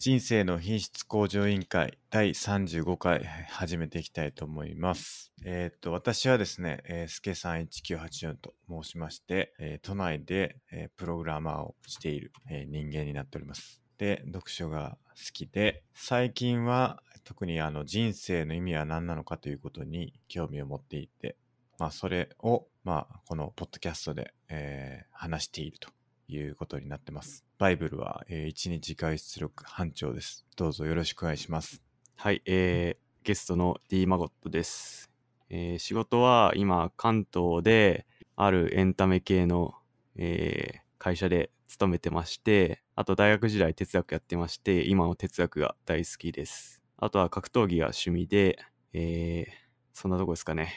人生の品質向上委員会第35回始めていきたいと思います。えっ、と、私はですね、えケけさん1984と申しまして、えー、都内で、えー、プログラマーをしている、え人間になっております。で、読書が好きで、最近は特にあの人生の意味は何なのかということに興味を持っていて、まあ、それを、まあ、このポッドキャストで、え話しているということになってます。バイブルは、えー、1日外出力班長です。どうぞよろしくお願いします。はい、えー、ゲストの D マゴットです。えー、仕事は今、関東であるエンタメ系の、えー、会社で勤めてまして、あと大学時代哲学やってまして、今の哲学が大好きです。あとは格闘技が趣味で、えー、そんなとこですかね。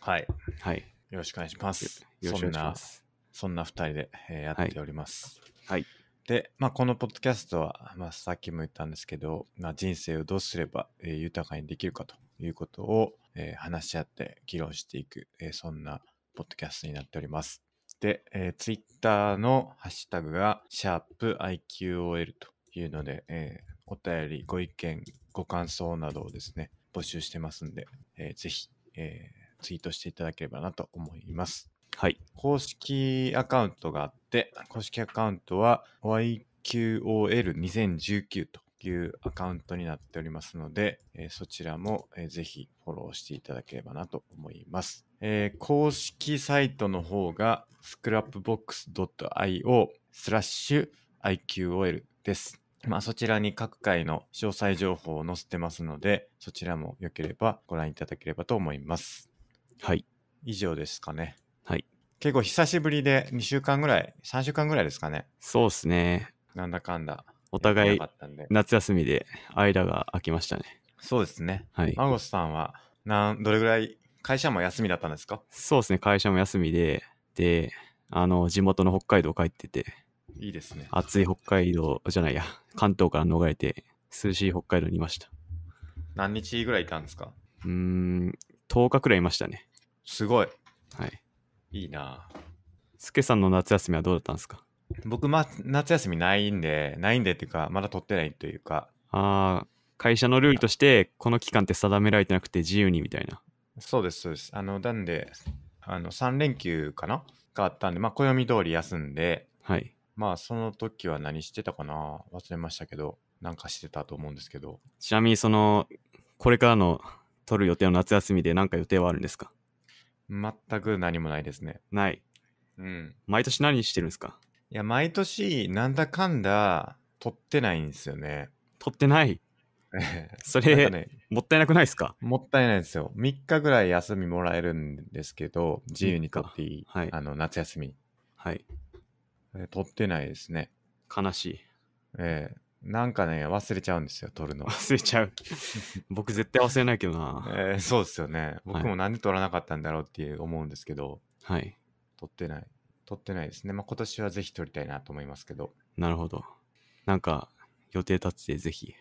はい。はい。よろしくお願いします。よろしくお願いします。そんな2人で、えー、やっております。はい、はい、で、まあ、このポッドキャストは、まあ、さっきも言ったんですけど、まあ、人生をどうすれば、えー、豊かにできるかということを、えー、話し合って議論していく、えー、そんなポッドキャストになっております。で、えー、ツイッターのハッシュタグが、シャープ i q o l というので、えー、お便り、ご意見、ご感想などをですね、募集してますんで、えー、ぜひ、えー、ツイートしていただければなと思います。はい。公式アカウントがあって、公式アカウントは YQOL2019 というアカウントになっておりますので、えー、そちらも、えー、ぜひフォローしていただければなと思います。えー、公式サイトの方が scrapbox.io スラッシュ IQOL です。まあ、そちらに各回の詳細情報を載せてますので、そちらも良ければご覧いただければと思います。はい。以上ですかね。結構久しぶりで2週間ぐらい、3週間ぐらいですかね。そうっすね。なんだかんだ。お互い夏休みで間が空きましたね。そうですね。はい。マゴスさんはなんどれぐらい会社も休みだったんですかそうですね。会社も休みで、で、あの、地元の北海道帰ってて。いいですね。暑い北海道じゃないや、関東から逃れて、涼しい北海道にいました。何日ぐらいいたんですかうーん、10日くらいいましたね。すごい。はい。いいなスケさんの夏休みはどうだったんですか僕、ま、夏休みないんで、ないんでっていうか、まだ取ってないというか。ああ、会社のルールとして、この期間って定められてなくて自由にみたいな。そうです、そうです。あの、なんで、あの3連休かながあったんで、まあ、暦通り休んで、はい。まあ、その時は何してたかな忘れましたけど、なんかしてたと思うんですけど。ちなみに、その、これからの取る予定の夏休みで何か予定はあるんですか全く何もないですね。ない。うん。毎年何してるんですかいや、毎年、なんだかんだ、撮ってないんですよね。撮ってない それ、ね、もったいなくないですかもったいないですよ。3日ぐらい休みもらえるんですけど、自由に撮っていい、はい、あの夏休み。はい。撮ってないですね。悲しい。ええなんかね、忘れちゃうんですよ、撮るの。忘れちゃう。僕絶対忘れないけどな。えー、そうですよね。僕もなんで撮らなかったんだろうって思うんですけど、はい。撮ってない。撮ってないですね。まあ、今年はぜひ撮りたいなと思いますけど。なるほど。なんか、予定立ててぜひ。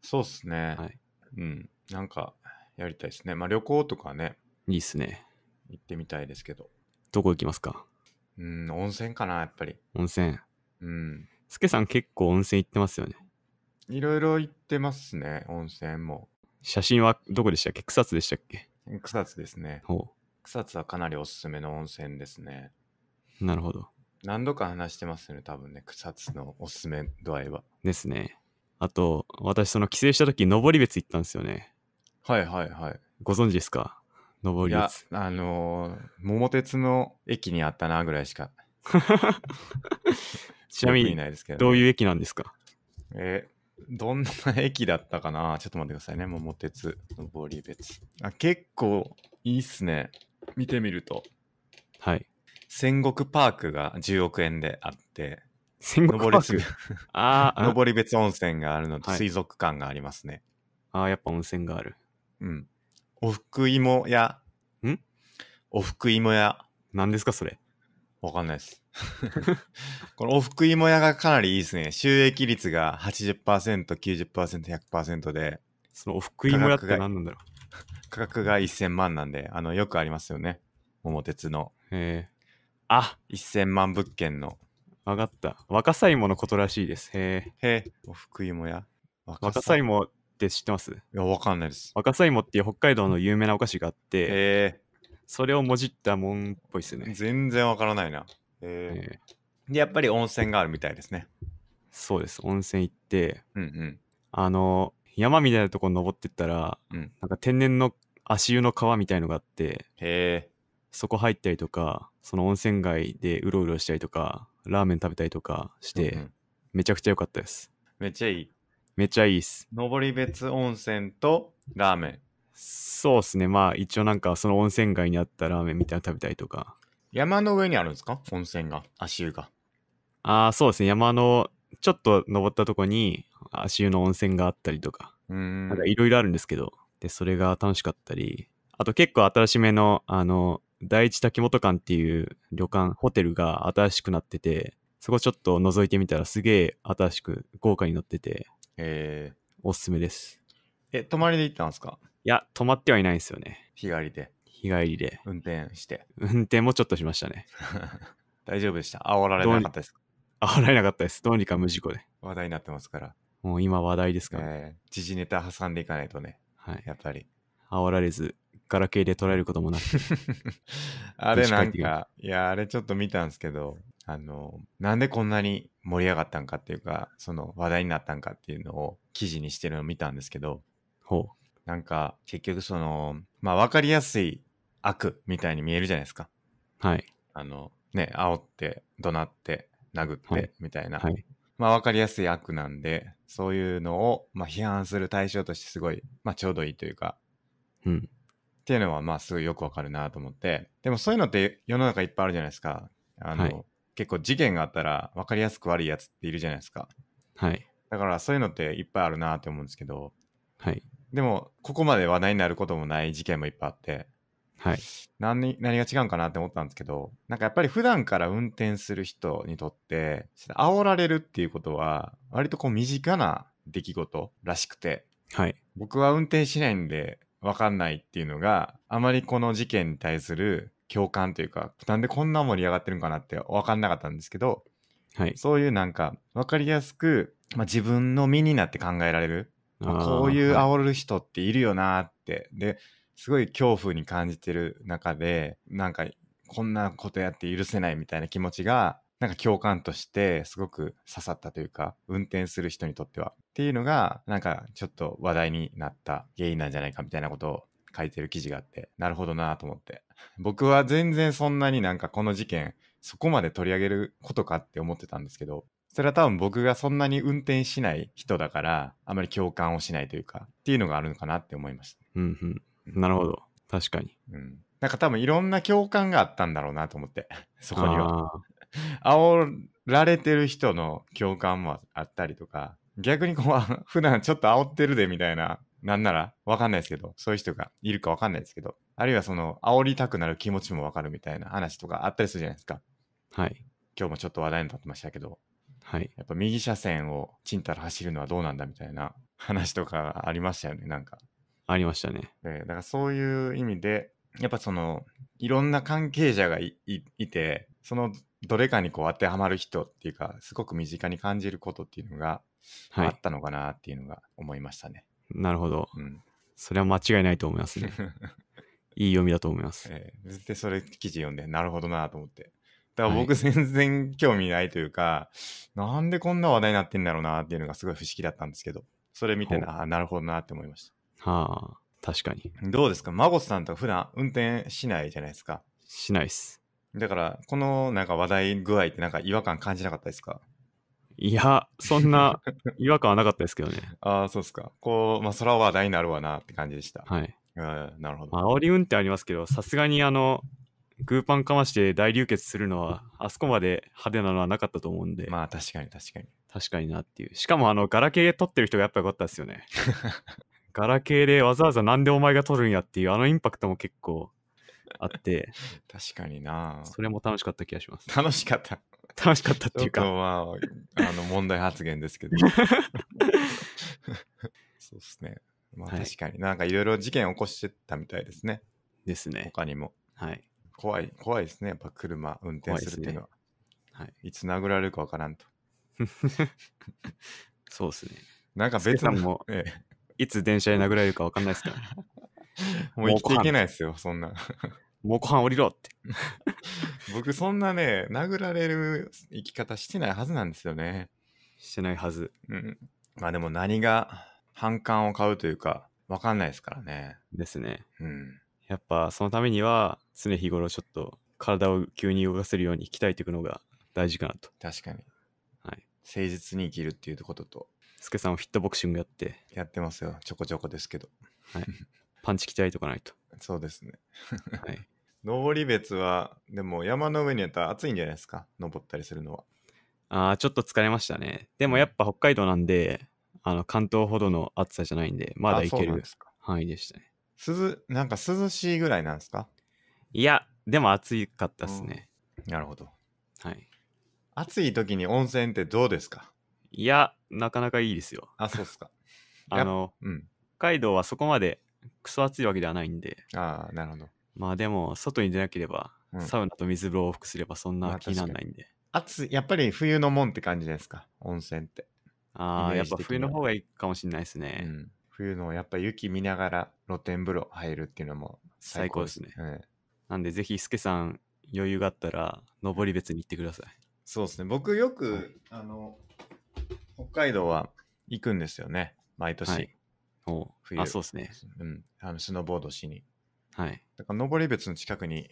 そうっすね。はい。うん。なんか、やりたいですね。まあ、旅行とかね。いいっすね。行ってみたいですけど。どこ行きますかうん、温泉かな、やっぱり。温泉。うん。すけさん結構温泉行ってますよね。いろいろ行ってますね、温泉も。写真はどこでしたっけ草津でしたっけ草津ですね。草津はかなりおすすめの温泉ですね。なるほど。何度か話してますね、多分ね、草津のおすすめ度合いは。ですね。あと、私、その帰省した時、登別行ったんですよね。はいはいはい。ご存知ですか登いやあのー桃鉄の駅にあったなぐらいしか、ちなみにないですけどどういう駅なんですかえどんな駅だったかな ちょっと待ってくださいね。桃鉄、上り別。あ、結構いいっすね。見てみると。はい。戦国パークが10億円であって、戦国パークああ。上り別温泉があるのと水族館がありますね。はい、ああ、やっぱ温泉がある。うん。おふくいも屋。んお福芋屋んお福芋屋何ですか、それ。わかんないです。このおふくいも屋がかなりいいですね。収益率が80%、90%、100%で。そのおふくいも屋って何なんだろう 価格が1000万なんで、あの、よくありますよね。桃鉄の。へえ。あ、1000万物件の。わかった。若さいものことらしいです。へえ。へえ、おふくいも屋。若さいもって知ってますいや、わかんないです。若さいもっていう北海道の有名なお菓子があって、へえ。それをもじったもんっぽいっすね。全然わからないな。えー、で、やっぱり温泉があるみたいですね。そうです。温泉行って、うんうん、あの、山みたいなとこ登ってったら、うん、なんか天然の足湯の川みたいのがあって、へそこ入ったりとか、その温泉街でうろうろしたりとか、ラーメン食べたりとかして、うんうん、めちゃくちゃ良かったです。めっちゃいい。めっちゃいいっす。登別温泉とラーメン。そうですね。まあ一応なんかその温泉街にあったラーメンみたいな食べたりとか。山の上にあるんですか温泉が、足湯が。ああ、そうですね。山のちょっと登ったとこに足湯の温泉があったりとか。うんなんかいろいろあるんですけど。で、それが楽しかったり。あと結構新しめの、あの、第一滝本館っていう旅館、ホテルが新しくなってて、そこちょっと覗いてみたらすげえ新しく豪華になってて、えおすすめです。え、泊まりで行ったんですかや、止まってはいないんですよね。日帰りで、日帰りで。運転して。運転もちょっとしましたね。大丈夫でした。煽られなかったです 煽られなかったです。どうにか無事故で。話題になってますから。もう今話題ですから。え時事ネタ挟んでいかないとね、はい。やっぱり。煽られず、ガラケーで捉えることもなく。あれなんか、いや、あれちょっと見たんですけど、あの、なんでこんなに盛り上がったんかっていうか、その話題になったんかっていうのを記事にしてるのを見たんですけど、ほう。なんか結局その、まあ分かりやすい悪みたいに見えるじゃないですか。はい。あの、ね、煽って、怒鳴って、殴って、みたいな。はいはい、まあ分かりやすい悪なんで、そういうのを、まあ、批判する対象としてすごい、まあちょうどいいというか、うん。っていうのはまあすごいよくわかるなと思って、でもそういうのって世の中いっぱいあるじゃないですか。あの、はい、結構事件があったら分かりやすく悪いやつっているじゃないですか。はい。だからそういうのっていっぱいあるなって思うんですけど、はい。でも、ここまで話題になることもない事件もいっぱいあって、はい、何何が違うんかなって思ったんですけど、なんかやっぱり普段から運転する人にとって、煽られるっていうことは、割とこう身近な出来事らしくて、はい、僕は運転しないんで分かんないっていうのが、あまりこの事件に対する共感というか、なんでこんな盛り上がってるんかなって分かんなかったんですけど、はい、そういうなんか分かりやすく、まあ、自分の身になって考えられるまあ、こういう煽る人っているよなって、はい、ですごい恐怖に感じてる中でなんかこんなことやって許せないみたいな気持ちがなんか共感としてすごく刺さったというか運転する人にとってはっていうのがなんかちょっと話題になった原因なんじゃないかみたいなことを書いてる記事があってなるほどなと思って僕は全然そんなになんかこの事件そこまで取り上げることかって思ってたんですけどそれは多分僕がそんなに運転しない人だから、あまり共感をしないというか、っていうのがあるのかなって思いました。うん、うん、なるほど。確かに。うん。なんか多分いろんな共感があったんだろうなと思って、そこには。煽られてる人の共感もあったりとか、逆にこう、普段ちょっと煽ってるでみたいな、なんならわかんないですけど、そういう人がいるかわかんないですけど、あるいはその、煽りたくなる気持ちもわかるみたいな話とかあったりするじゃないですか。はい。今日もちょっと話題になってましたけど、はい、やっぱ右車線をちんたら走るのはどうなんだみたいな 話とかありましたよねなんか。ありましたね。だからそういう意味でやっぱそのいろんな関係者がいてそのどれかにこう当てはまる人っていうかすごく身近に感じることっていうのがあったのかなっていうのが思いましたね。はい、なるほど、うん、それは間違いないと思いますね。いい読みだと思います。えー、でそれ記事読んでなるほどなと思って。だから僕全然興味ないというか、はい、なんでこんな話題になってんだろうなっていうのがすごい不思議だったんですけど、それ見てな、あなるほどなって思いました。はあ、確かに。どうですか孫さんとか普段運転しないじゃないですか。しないっす。だから、このなんか話題具合ってなんか違和感感じなかったですかいや、そんな 違和感はなかったですけどね。ああ、そうですか。こう、まあ、それは話題になるわなって感じでした。はい。うん、なるほど。おり運転ありますけど、さすがにあの、グーパンかまして大流血するのは、あそこまで派手なのはなかったと思うんで、まあ確かに確かに。確かになっていう。しかも、あの、ガラケー撮ってる人がやっぱよかったですよね。ガラケーでわざわざなんでお前が撮るんやっていう、あのインパクトも結構あって、確かになそれも楽しかった気がします。楽しかった。楽しかったっていうちょっとか、まあ、あの問題発言ですけど。そうですね。まあ確かに、なんかいろいろ事件起こしてたみたいですね。ですね。他にも。はい。怖い、怖いですね。やっぱ車運転するっていうのは。はい。いつ殴られるかわからんと。そうですね。なんか別にも、ええ、いつ電車で殴られるかわかんないですから。もう生きていけないですよ、そんな。もうご飯降りろって。僕、そんなね、殴られる生き方してないはずなんですよね。してないはず。うん。まあでも何が反感を買うというか、わかんないですからね。ですね。うん。やっぱそのためには常日頃ちょっと体を急に動かせるように鍛えていくのが大事かなと。確かに。はい。誠実に生きるっていうことと。すけさんはフィットボクシングやって。やってますよ。ちょこちょこですけど。はい。パンチ鍛えとかないと。そうですね。はい。登別は、でも山の上にやったら暑いんじゃないですか。登ったりするのは。ああ、ちょっと疲れましたね。でもやっぱ北海道なんで、あの関東ほどの暑さじゃないんで、まだいける範囲でしたね。ずなんか涼しいぐらいなんですかいや、でも暑かったっすね。なるほど。はい。暑い時に温泉ってどうですかいや、なかなかいいですよ。あ、そうっすか。あの、うん。北海道はそこまでクソ暑いわけではないんで、ああ、なるほど。まあでも、外に出なければ、うんサウナと水風呂を往復すればそんな気にならないんで。暑い、やっぱり冬のもんって感じですか温泉って。ああ、やっぱ冬の方がいいかもしれないですね。うん。冬のやっぱ雪見ながら露天風呂入るっていうのも最高ですね。すねなんでぜひ、すけさん余裕があったら、登別に行ってください。そうですね。僕よく、はい、あの、北海道は行くんですよね。毎年。はい、お冬あ、そうですね。うん。あの、スノーボードしに。はい。だから、登別の近くに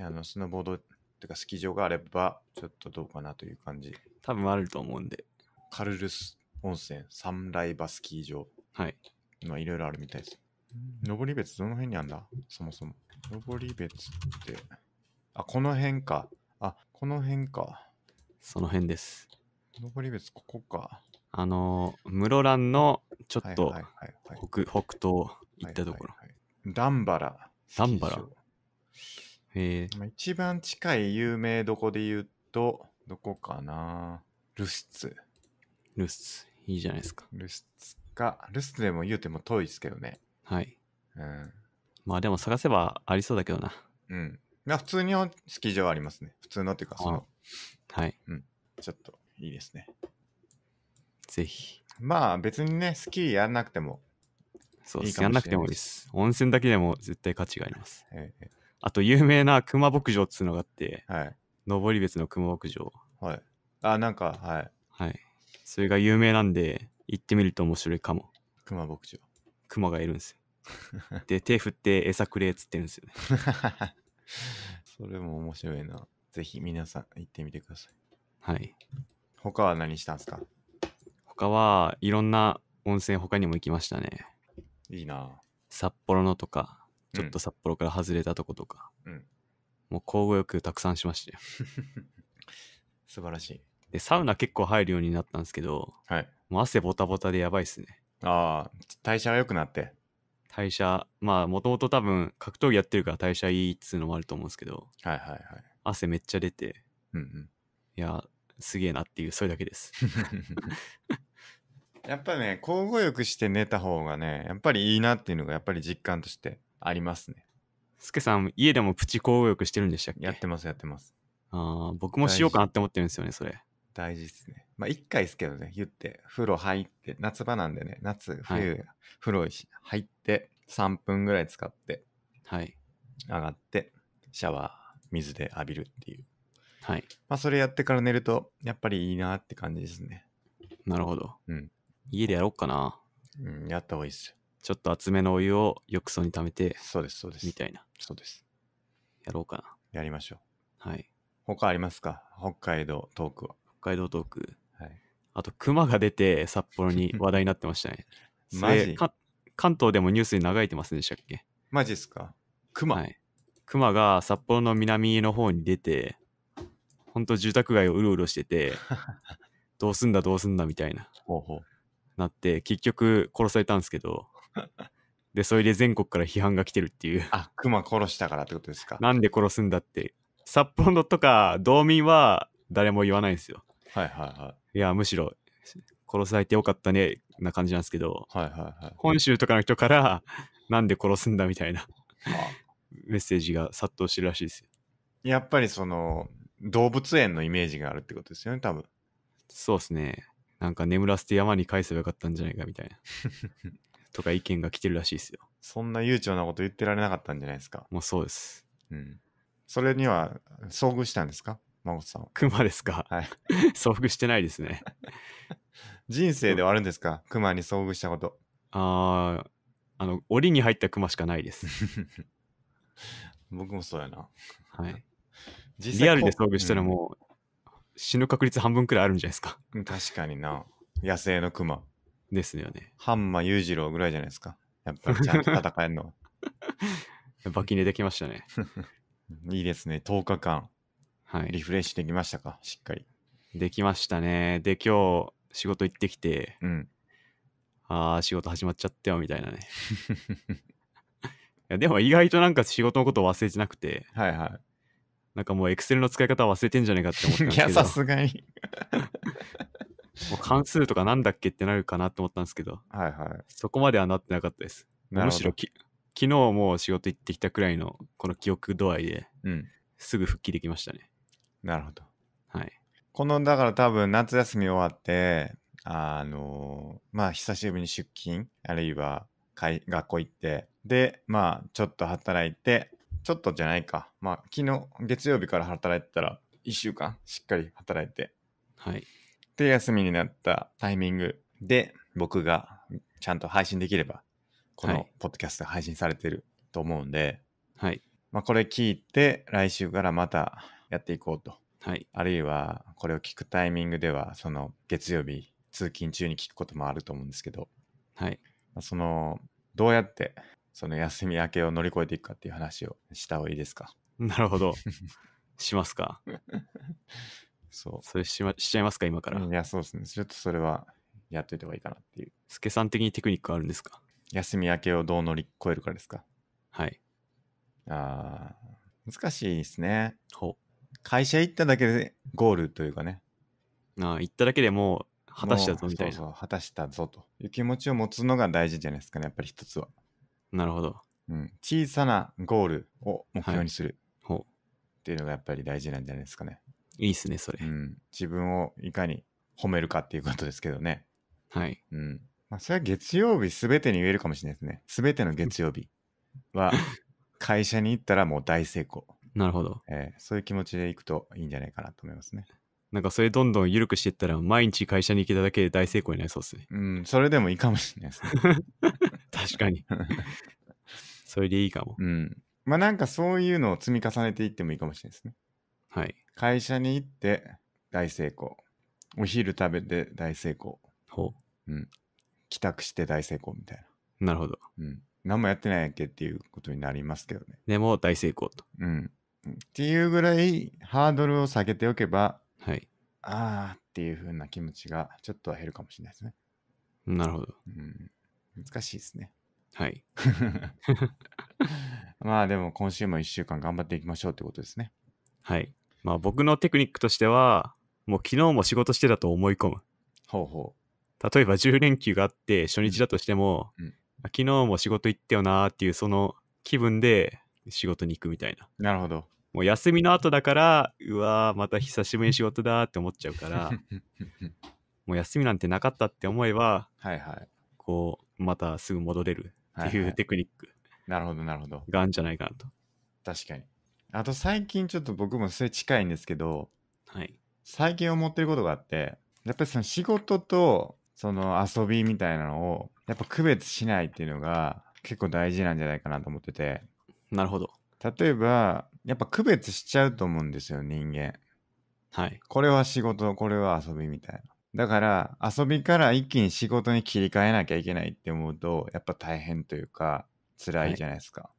あのスノーボードとかスキー場があれば、ちょっとどうかなという感じ。多分あると思うんで。カルルス温泉サンライバスキー場。はい。まあ、いろいろあるみたいです。登別どの辺にあんだそもそも。登別って、あ、この辺か。あ、この辺か。その辺です。登別ここか。あの室蘭のちょっと北東行ったところ。段原。段原。へえ。一番近い有名どこで言うと、どこかなルスツ。ルスツ。いいじゃないですか。ルスツが、留守でも言うても遠いですけどね。はい。うん。まあでも探せばありそうだけどな。うん。まあ普通にスキー場はありますね。普通のっていうか、その。はい。うん。ちょっといいですね。ぜひ。まあ別にね、スキーやんなくてもそうです。やんなくてもいいです。温泉だけでも絶対価値があります。ええ、あと、有名な熊牧場っつうのがあって、はい、登別の熊牧場。はい。あ、なんか、はい。はい。それが有名なんで、行ってみると面白いかも。熊牧場。熊がいるんですよ。で、手振って餌くれっつってるんですよね。それも面白いな。ぜひ皆さん行ってみてください。はい。他は何したんですか他はいろんな温泉他にも行きましたね。いいな。札幌のとか、ちょっと札幌から外れたとことか、うん、もう交互よくたくさんしましたよ。素晴らしい。で、サウナ結構入るようになったんですけど、はい、もう汗ボタボタでやばいっすね。ああ、代謝が良くなって。代謝、まあ、もともと多分、格闘技やってるから代謝いいっつうのもあると思うんですけど、はいはいはい。汗めっちゃ出て、うんうん。いや、すげえなっていう、それだけです。やっぱね、交互浴して寝た方がね、やっぱりいいなっていうのが、やっぱり実感としてありますね。すけさん、家でもプチ交互浴してるんでしたっけやってます、やってます。ああ、僕もしようかなって思ってるんですよね、それ。大事ですね。まあ、一回ですけどね、言って、風呂入って、夏場なんでね、夏、冬、はい、風呂入って、3分ぐらい使って、はい。上がって、シャワー、水で浴びるっていう。はい。まあ、それやってから寝ると、やっぱりいいなって感じですね。なるほど。うん。家でやろうかな。うん、やった方がいいですよ。ちょっと厚めのお湯を浴槽に溜めて、そうです、そうです。みたいな。そうです。やろうかな。やりましょう。はい。他ありますか北海道トークは。北海道トーク、はい、あと熊が出て札幌に 話題になってましたねマジ関東でもニュースに流れてますんでしたっけマジっすか熊、はい、熊が札幌の南の方に出て本当住宅街をうろうろしてて どうすんだどうすんだみたいなほほううなって結局殺されたんですけど でそれで全国から批判が来てるっていうあ熊殺したからってことですかなんで殺すんだって札幌のとか道民は誰も言わないんですよはいはいはい、いやむしろ殺されてよかったねな感じなんですけど、はいはいはい、本州とかの人からなんで殺すんだみたいなメッセージが殺到してるらしいですよやっぱりその動物園のイメージがあるってことですよね多分そうですねなんか眠らせて山に返せばよかったんじゃないかみたいな とか意見が来てるらしいですよそんな悠長なこと言ってられなかったんじゃないですかもうそうですうんそれには遭遇したんですか真琴さん熊ですかはい。遭遇してないですね。人生ではあるんですか熊に遭遇したこと。あああの、檻に入った熊しかないです。僕もそうやな。はい。実リアルで遭遇したらもう、死ぬ確率半分くらいあるんじゃないですか。うん、確かにな。野生の熊。ですよね。ハンマ裕次郎ぐらいじゃないですか。やっぱりちゃんと戦えるのは。バキネできましたね。いいですね、10日間。はい。リフレッシュできましたかしっかり。できましたね。で、今日、仕事行ってきて、うん。ああ、仕事始まっちゃったよ、みたいなね。いやでも意外となんか仕事のこと忘れてなくて、はいはい。なんかもうエクセルの使い方忘れてんじゃねえかって思ったんですけど。いや、さすがに もう関数とかなんだっけってなるかなと思ったんですけど、はいはい。そこまではなってなかったです。むしろき昨日もう仕事行ってきたくらいのこの記憶度合いで、うん、すぐ復帰できましたね。なるほど。はい。この、だから多分夏休み終わって、あの、まあ久しぶりに出勤、あるいは会学校行って、で、まあちょっと働いて、ちょっとじゃないか。まあ昨日、月曜日から働いてたら、1週間しっかり働いて。はい。で、休みになったタイミングで、僕がちゃんと配信できれば、このポッドキャスト配信されてると思うんで、はい。まあこれ聞いて、来週からまたやっていこうと、はい、あるいはこれを聞くタイミングではその月曜日通勤中に聞くこともあると思うんですけど、はい、そのどうやってその休み明けを乗り越えていくかっていう話をした方がいいですか なるほど しますかそうそれし,、ま、しちゃいますか今からいやそうですねちょっとそれはやっといた方がいいかなっていう助さん的にテクニックあるんですか休み明けをどう乗り越えるかですかはいあ難しいですねほう会社行っただけでゴールというかね。ああ、行っただけでもう果たしたぞみたいな。そうそう、果たしたぞという気持ちを持つのが大事じゃないですかね、やっぱり一つは。なるほど。うん、小さなゴールを目標にする、はい、っていうのがやっぱり大事なんじゃないですかね。いいっすね、それ、うん。自分をいかに褒めるかっていうことですけどね。はい。うん。まあ、それは月曜日すべてに言えるかもしれないですね。全ての月曜日は、会社に行ったらもう大成功。なるほど。えー、そういう気持ちでいくといいんじゃないかなと思いますね。なんかそれどんどん緩くしていったら毎日会社に行けただけで大成功になりそうですね。うん、それでもいいかもしれないですね。確かに。それでいいかも。うん。まあなんかそういうのを積み重ねていってもいいかもしれないですね。はい。会社に行って大成功。お昼食べて大成功。ほう。うん。帰宅して大成功みたいな。なるほど。うん。何もやってないやっけっていうことになりますけどね。でも大成功と。うん。っていうぐらいハードルを下げておけば、はい。ああっていう風な気持ちがちょっとは減るかもしれないですね。なるほど。うん、難しいですね。はい。まあでも今週も1週間頑張っていきましょうってことですね。はい。まあ僕のテクニックとしては、もう昨日も仕事してたと思い込む。ほうほう。例えば10連休があって初日だとしても、うん、昨日も仕事行ったよなーっていうその気分で仕事に行くみたいな。なるほど。もう休みの後だから、うわー、また久しぶりに仕事だって思っちゃうから、もう休みなんてなかったって思えば、はいはい。こう、またすぐ戻れるっていうテクニック、なるほど、なるほど。があるんじゃないかなと。確かに。あと最近ちょっと僕もそれ近いんですけど、はい。最近思ってることがあって、やっぱりその仕事とその遊びみたいなのを、やっぱ区別しないっていうのが結構大事なんじゃないかなと思ってて、なるほど。例えば、やっぱ区別しちゃうと思うんですよ、人間。はい。これは仕事、これは遊びみたいな。だから、遊びから一気に仕事に切り替えなきゃいけないって思うと、やっぱ大変というか、辛いじゃないですか。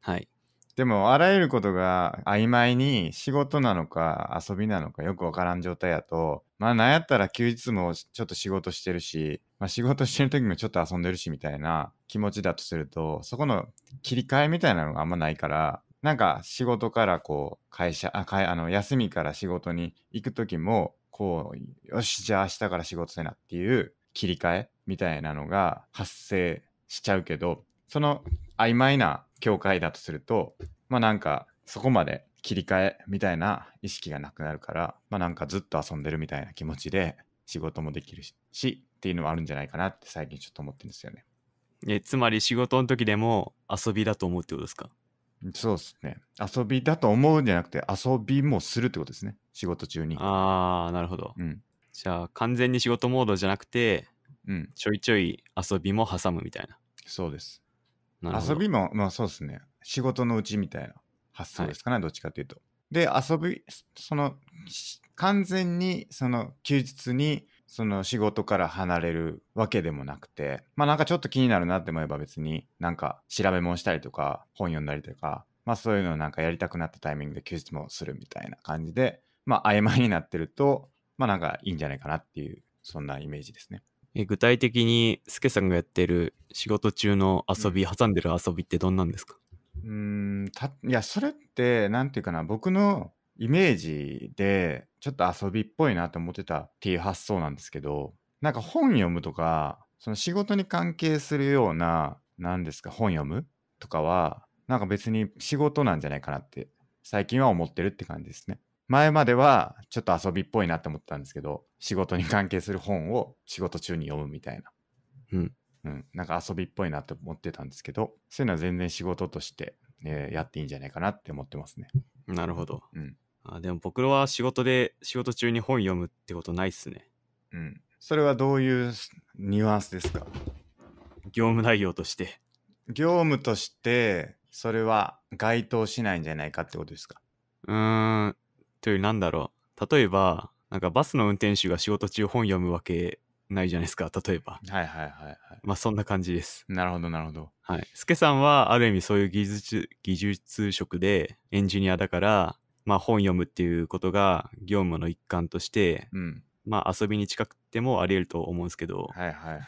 はい。はい、でも、あらゆることが曖昧に仕事なのか遊びなのかよくわからん状態やと、まあ、なんやったら休日もちょっと仕事してるし、まあ、仕事してる時もちょっと遊んでるしみたいな、気持ちだとするとそこの切り替えみたいなのがあんまないからなんか仕事からこう会社ああの休みから仕事に行く時もこうよしじゃあ明日から仕事せなっていう切り替えみたいなのが発生しちゃうけどその曖昧な境界だとするとまあなんかそこまで切り替えみたいな意識がなくなるからまあなんかずっと遊んでるみたいな気持ちで仕事もできるしっていうのはあるんじゃないかなって最近ちょっと思ってるんですよね。え、つまり仕事の時でも遊びだと思うってことですかそうですね。遊びだと思うんじゃなくて、遊びもするってことですね。仕事中に。ああ、なるほど。うん。じゃあ、完全に仕事モードじゃなくて、うん、ちょいちょい遊びも挟むみたいな。そうです。遊びも、まあそうですね。仕事のうちみたいな発想ですかね、はい、どっちかというと。で、遊び、その、完全に、その、休日にその仕事から離れるわけでもなくて、まあなんかちょっと気になるなって思えば別になんか調べ物したりとか本読んだりとか、まあそういうのをなんかやりたくなったタイミングで休日もするみたいな感じで、まあ曖昧になってると、まあなんかいいんじゃないかなっていう、そんなイメージですね。え具体的にスケさんがやってる仕事中の遊び、うん、挟んでる遊びってどんなんですかうんたいやそれって何て言うかな僕のイメージでちょっと遊びっぽいなと思ってたっていう発想なんですけどなんか本読むとかその仕事に関係するような何ですか本読むとかはなんか別に仕事なんじゃないかなって最近は思ってるって感じですね。前まではちょっと遊びっぽいなって思ってたんですけど仕事に関係する本を仕事中に読むみたいな。うん。うん、なんか遊びっぽいなって思ってたんですけどそういうのは全然仕事として、えー、やっていいんじゃないかなって思ってますね。なるほど。うんあでも僕は仕事で仕事中に本読むってことないっすね。うん。それはどういうニュアンスですか業務内容として。業務としてそれは該当しないんじゃないかってことですかうーん。というなんだろう。例えばなんかバスの運転手が仕事中本読むわけないじゃないですか例えばはいはいはいはいまあそんな感じですなるほどなるほどはいケさんはある意味そういう技術技術職でエンジニアだからまあ、本読むっていうことが業務の一環として、うん、まあ、遊びに近くてもありえると思うんですけど、はいはいはいはい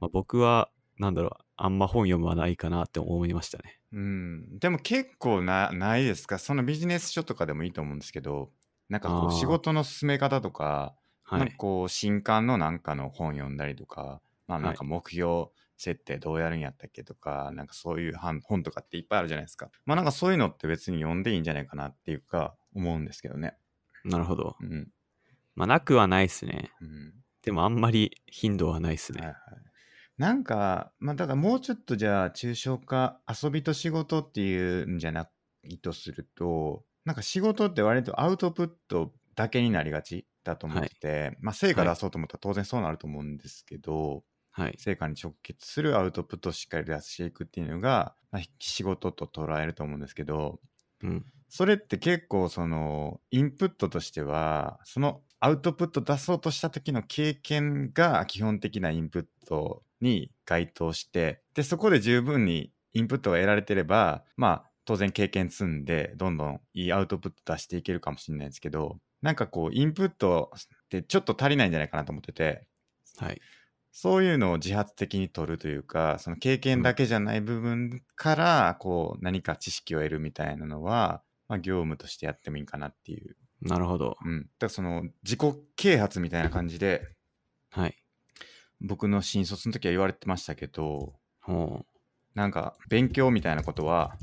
まあ、僕はなんだろうあんま本読むはないかなって思いましたね。うん、でも結構なないですかそのビジネス書とかでもいいと思うんですけどなんかこう仕事の進め方とかなんかこう新刊のなんかの本読んだりとか、はい、まあなんか目標設定どうやるんやったっけとか、なんかそういう本とかっていっぱいあるじゃないですか。まあなんかそういうのって別に読んでいいんじゃないかなっていうか、思うんですけどね。なるほど。うん。まあ、なくはないですね。うん。でも、あんまり頻度はないですね。はいはい。なんか、まあ、ただもうちょっとじゃあ、抽象化、遊びと仕事っていうんじゃないとすると、なんか仕事って割とアウトプットだけになりがちだと思ってて、はい、まあ、成果出そうと思ったら当然そうなると思うんですけど、はい、成果に直結するアウトプットをしっかり出していくっていうのが、まあ、仕事と捉えると思うんですけど、うん、それって結構そのインプットとしてはそのアウトプット出そうとした時の経験が基本的なインプットに該当してでそこで十分にインプットが得られてればまあ当然経験積んでどんどんいいアウトプット出していけるかもしれないですけどなんかこうインプットってちょっと足りないんじゃないかなと思ってて、はい、そういうのを自発的に取るというかその経験だけじゃない部分からこう何か知識を得るみたいなのはまあ、業務としてやってもいいかなっていう。なるほど。うん、だからその自己啓発みたいな感じで、はい、僕の新卒の時は言われてましたけど、ほうなんか勉強みたいなことは、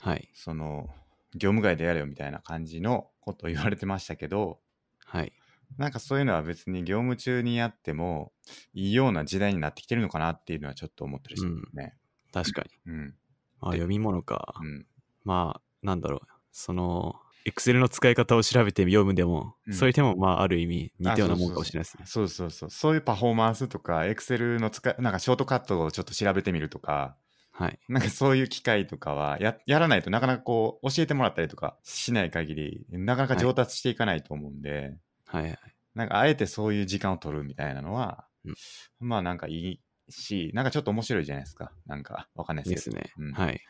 はい、その業務外でやれよみたいな感じのことを言われてましたけど、はい、なんかそういうのは別に業務中にやってもいいような時代になってきてるのかなっていうのはちょっと思ってるしね、うん、確かに、うん、まあ、読み物か、うん、まあなんだろうその、エクセルの使い方を調べて読むでも、うん、そういう手もまあある意味似たようなもんかもしれないですね。そうそうそう。そういうパフォーマンスとか、エクセルの使い、なんかショートカットをちょっと調べてみるとか、はい。なんかそういう機会とかはや、やらないとなかなかこう、教えてもらったりとかしない限り、なかなか上達していかないと思うんで、はい、はい、はい。なんかあえてそういう時間を取るみたいなのは、うん、まあなんかいいし、なんかちょっと面白いじゃないですか。なんかわかんないですけど。ですね。うん、はい。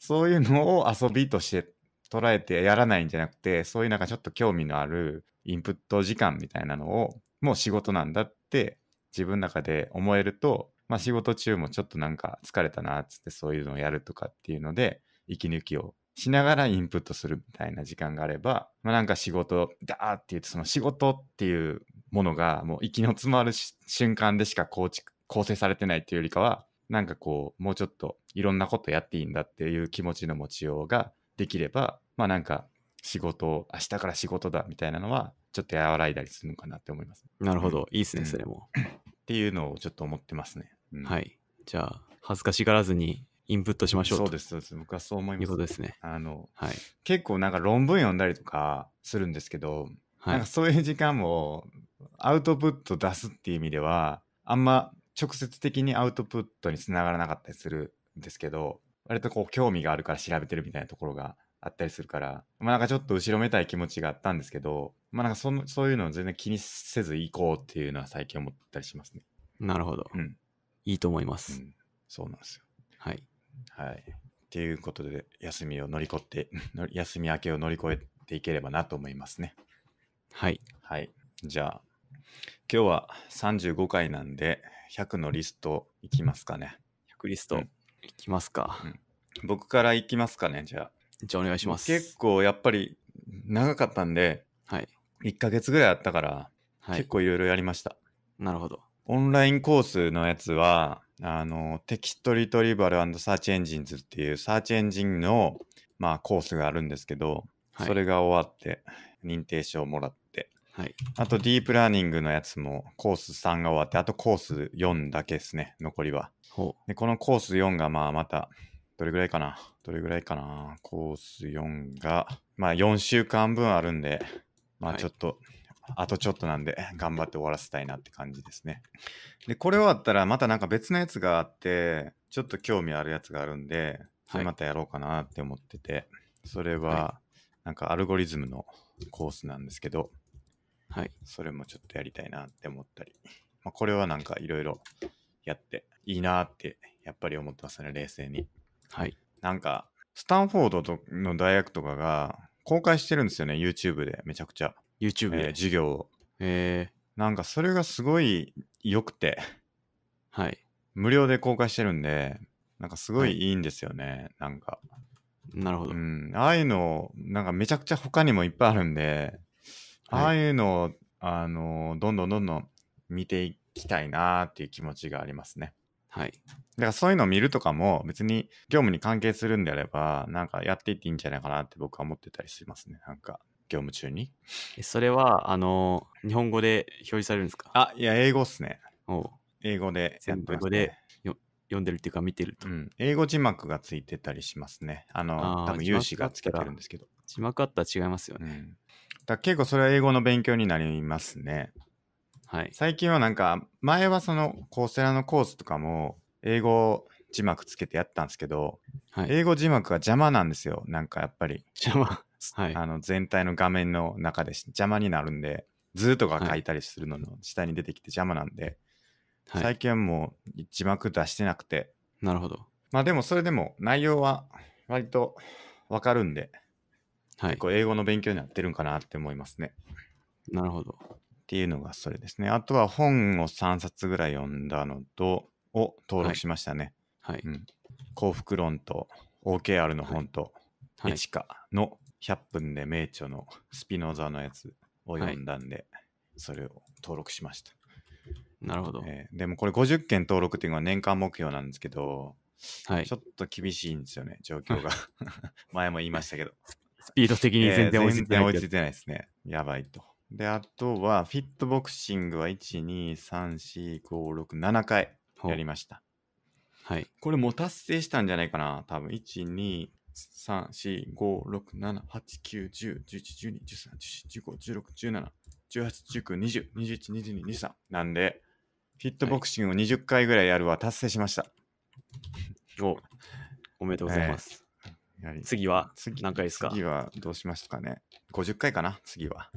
そういうのを遊びとして捉えてやらないんじゃなくて、そういうなんかちょっと興味のあるインプット時間みたいなのを、もう仕事なんだって自分の中で思えると、まあ、仕事中もちょっとなんか疲れたなっつってそういうのをやるとかっていうので、息抜きをしながらインプットするみたいな時間があれば、まあ、なんか仕事だーって言ってその仕事っていうものがもう息の詰まる瞬間でしか構築構成されてないっていうよりかはなんかこうもうちょっといろんなことやっていいんだっていう気持ちの持ちようができればまあなんか仕事明日から仕事だみたいなのはちょっと和らいだりするのかなって思います、ね、なるほどいいですね、それもっていうのをちょっと思ってますね、うん、はいじゃあ恥ずかしがらずにインプットしましょうそうですそうです僕はそう思いますいうことですねあの、はい、結構なんか論文読んだりとかするんですけど、はい、なんかそういう時間もアウトプット出すっていう意味ではあんま直接的にアウトプットにつながらなかったりするんですけど割とこう興味があるから調べてるみたいなところがあったりするから、まあなんかちょっと後ろめたい気持ちがあったんですけど、まあなんかそそういうのを全然気にせず行こうっていうのは最近思ったりしますね。なるほど。うん、いいと思います、うん、そうなんですよ。はい。はい。っていうことで、休みを乗り越って、休み明けを乗り越えていければなと思いますね。はい。はい。じゃあ、今日は35回なんで、100のリストいきますかね。100リスト、いきますか、うん、僕からいきますかね、じゃあ。じゃあお願いします。結構やっぱり長かったんで、はい、1ヶ月ぐらいあったから、はい、結構いろいろやりました。なるほど。オンラインコースのやつは、あの、テキストリトリバルサーチエンジンズっていうサーチエンジンの、まあ、コースがあるんですけど、はい、それが終わって、認定証をもらって、はい、あとディープラーニングのやつもコース3が終わって、あとコース4だけですね、残りは。でこのコース4がまあまた、どれぐらいかなどれぐらいかなコース4が、まあ4週間分あるんで、まあちょっと、はい、あとちょっとなんで頑張って終わらせたいなって感じですね。で、これ終わったらまたなんか別のやつがあって、ちょっと興味あるやつがあるんで、それまたやろうかなって思ってて、それはなんかアルゴリズムのコースなんですけど、はい。それもちょっとやりたいなって思ったり、まあ、これはなんかいろいろやっていいなってやっぱり思ってますね、冷静に。はい。なんか、スタンフォードの大学とかが公開してるんですよね、YouTube で、めちゃくちゃ。YouTube で、えー授業を。えなんか、それがすごい良くて、はい。無料で公開してるんで、なんかすごいいいんですよね、なんか。なるほど。うん、ああいうの、なんかめちゃくちゃ他にもいっぱいあるんで、はいああいうのを、あのどんどんどんどん見ていきたいなーっていう気持ちがありますね。はい。だからそういうのを見るとかも別に業務に関係するんであれば、なんかやっていっていいんじゃないかなって僕は思ってたりしますね。なんか業務中に。それは、あの、日本語で表示されるんですかあ、いや、英語っすね。お英語でやっ英語で読んでるっていうか見てると、うん、英語字幕がついてたりしますね。あの、あ多分有志がつけてるんですけど。字幕あったら違いますよね。うん、だ結構それは英語の勉強になりますね。はい。最近はなんか、前はそのコーセラのコースとかも、英語字幕つけてやったんですけど、はい、英語字幕が邪魔なんですよ。なんかやっぱり。邪魔はい。あの、全体の画面の中で邪魔になるんで、図とか書いたりするのの下に出てきて邪魔なんで、はい、最近はもう字幕出してなくて。なるほど。まあでもそれでも内容は割とわかるんで、はい、結構英語の勉強になってるんかなって思いますね。なるほど。っていうのがそれですね。あとは本を3冊ぐらい読んだのと、を登録しましたね。はい。はいうん、幸福論と OKR の本と、はい、エチカの100分で名著のスピノザのやつを読んだんで、はい、それを登録しました。なるほど、えー、でもこれ50件登録っていうのは年間目標なんですけど、はい、ちょっと厳しいんですよね、状況が。前も言いましたけど。スピード的に全然追いついてない、えー、追いついてないですね。やばいと。で、あとは、フィットボクシングは1、2、3、4、5、6、7回やりました。はい。これも達成したんじゃないかな。多分、1、2、3、4、5、6、7、8、9、10、11、12、13、14、15、16、17、18、19、20、21、22、23。なんで、フィットボクシングを20回ぐらいやるは達成しました。はい、お、おめでとうございます。えー、次は何回ですか次はどうしましたかね ?50 回かな次は。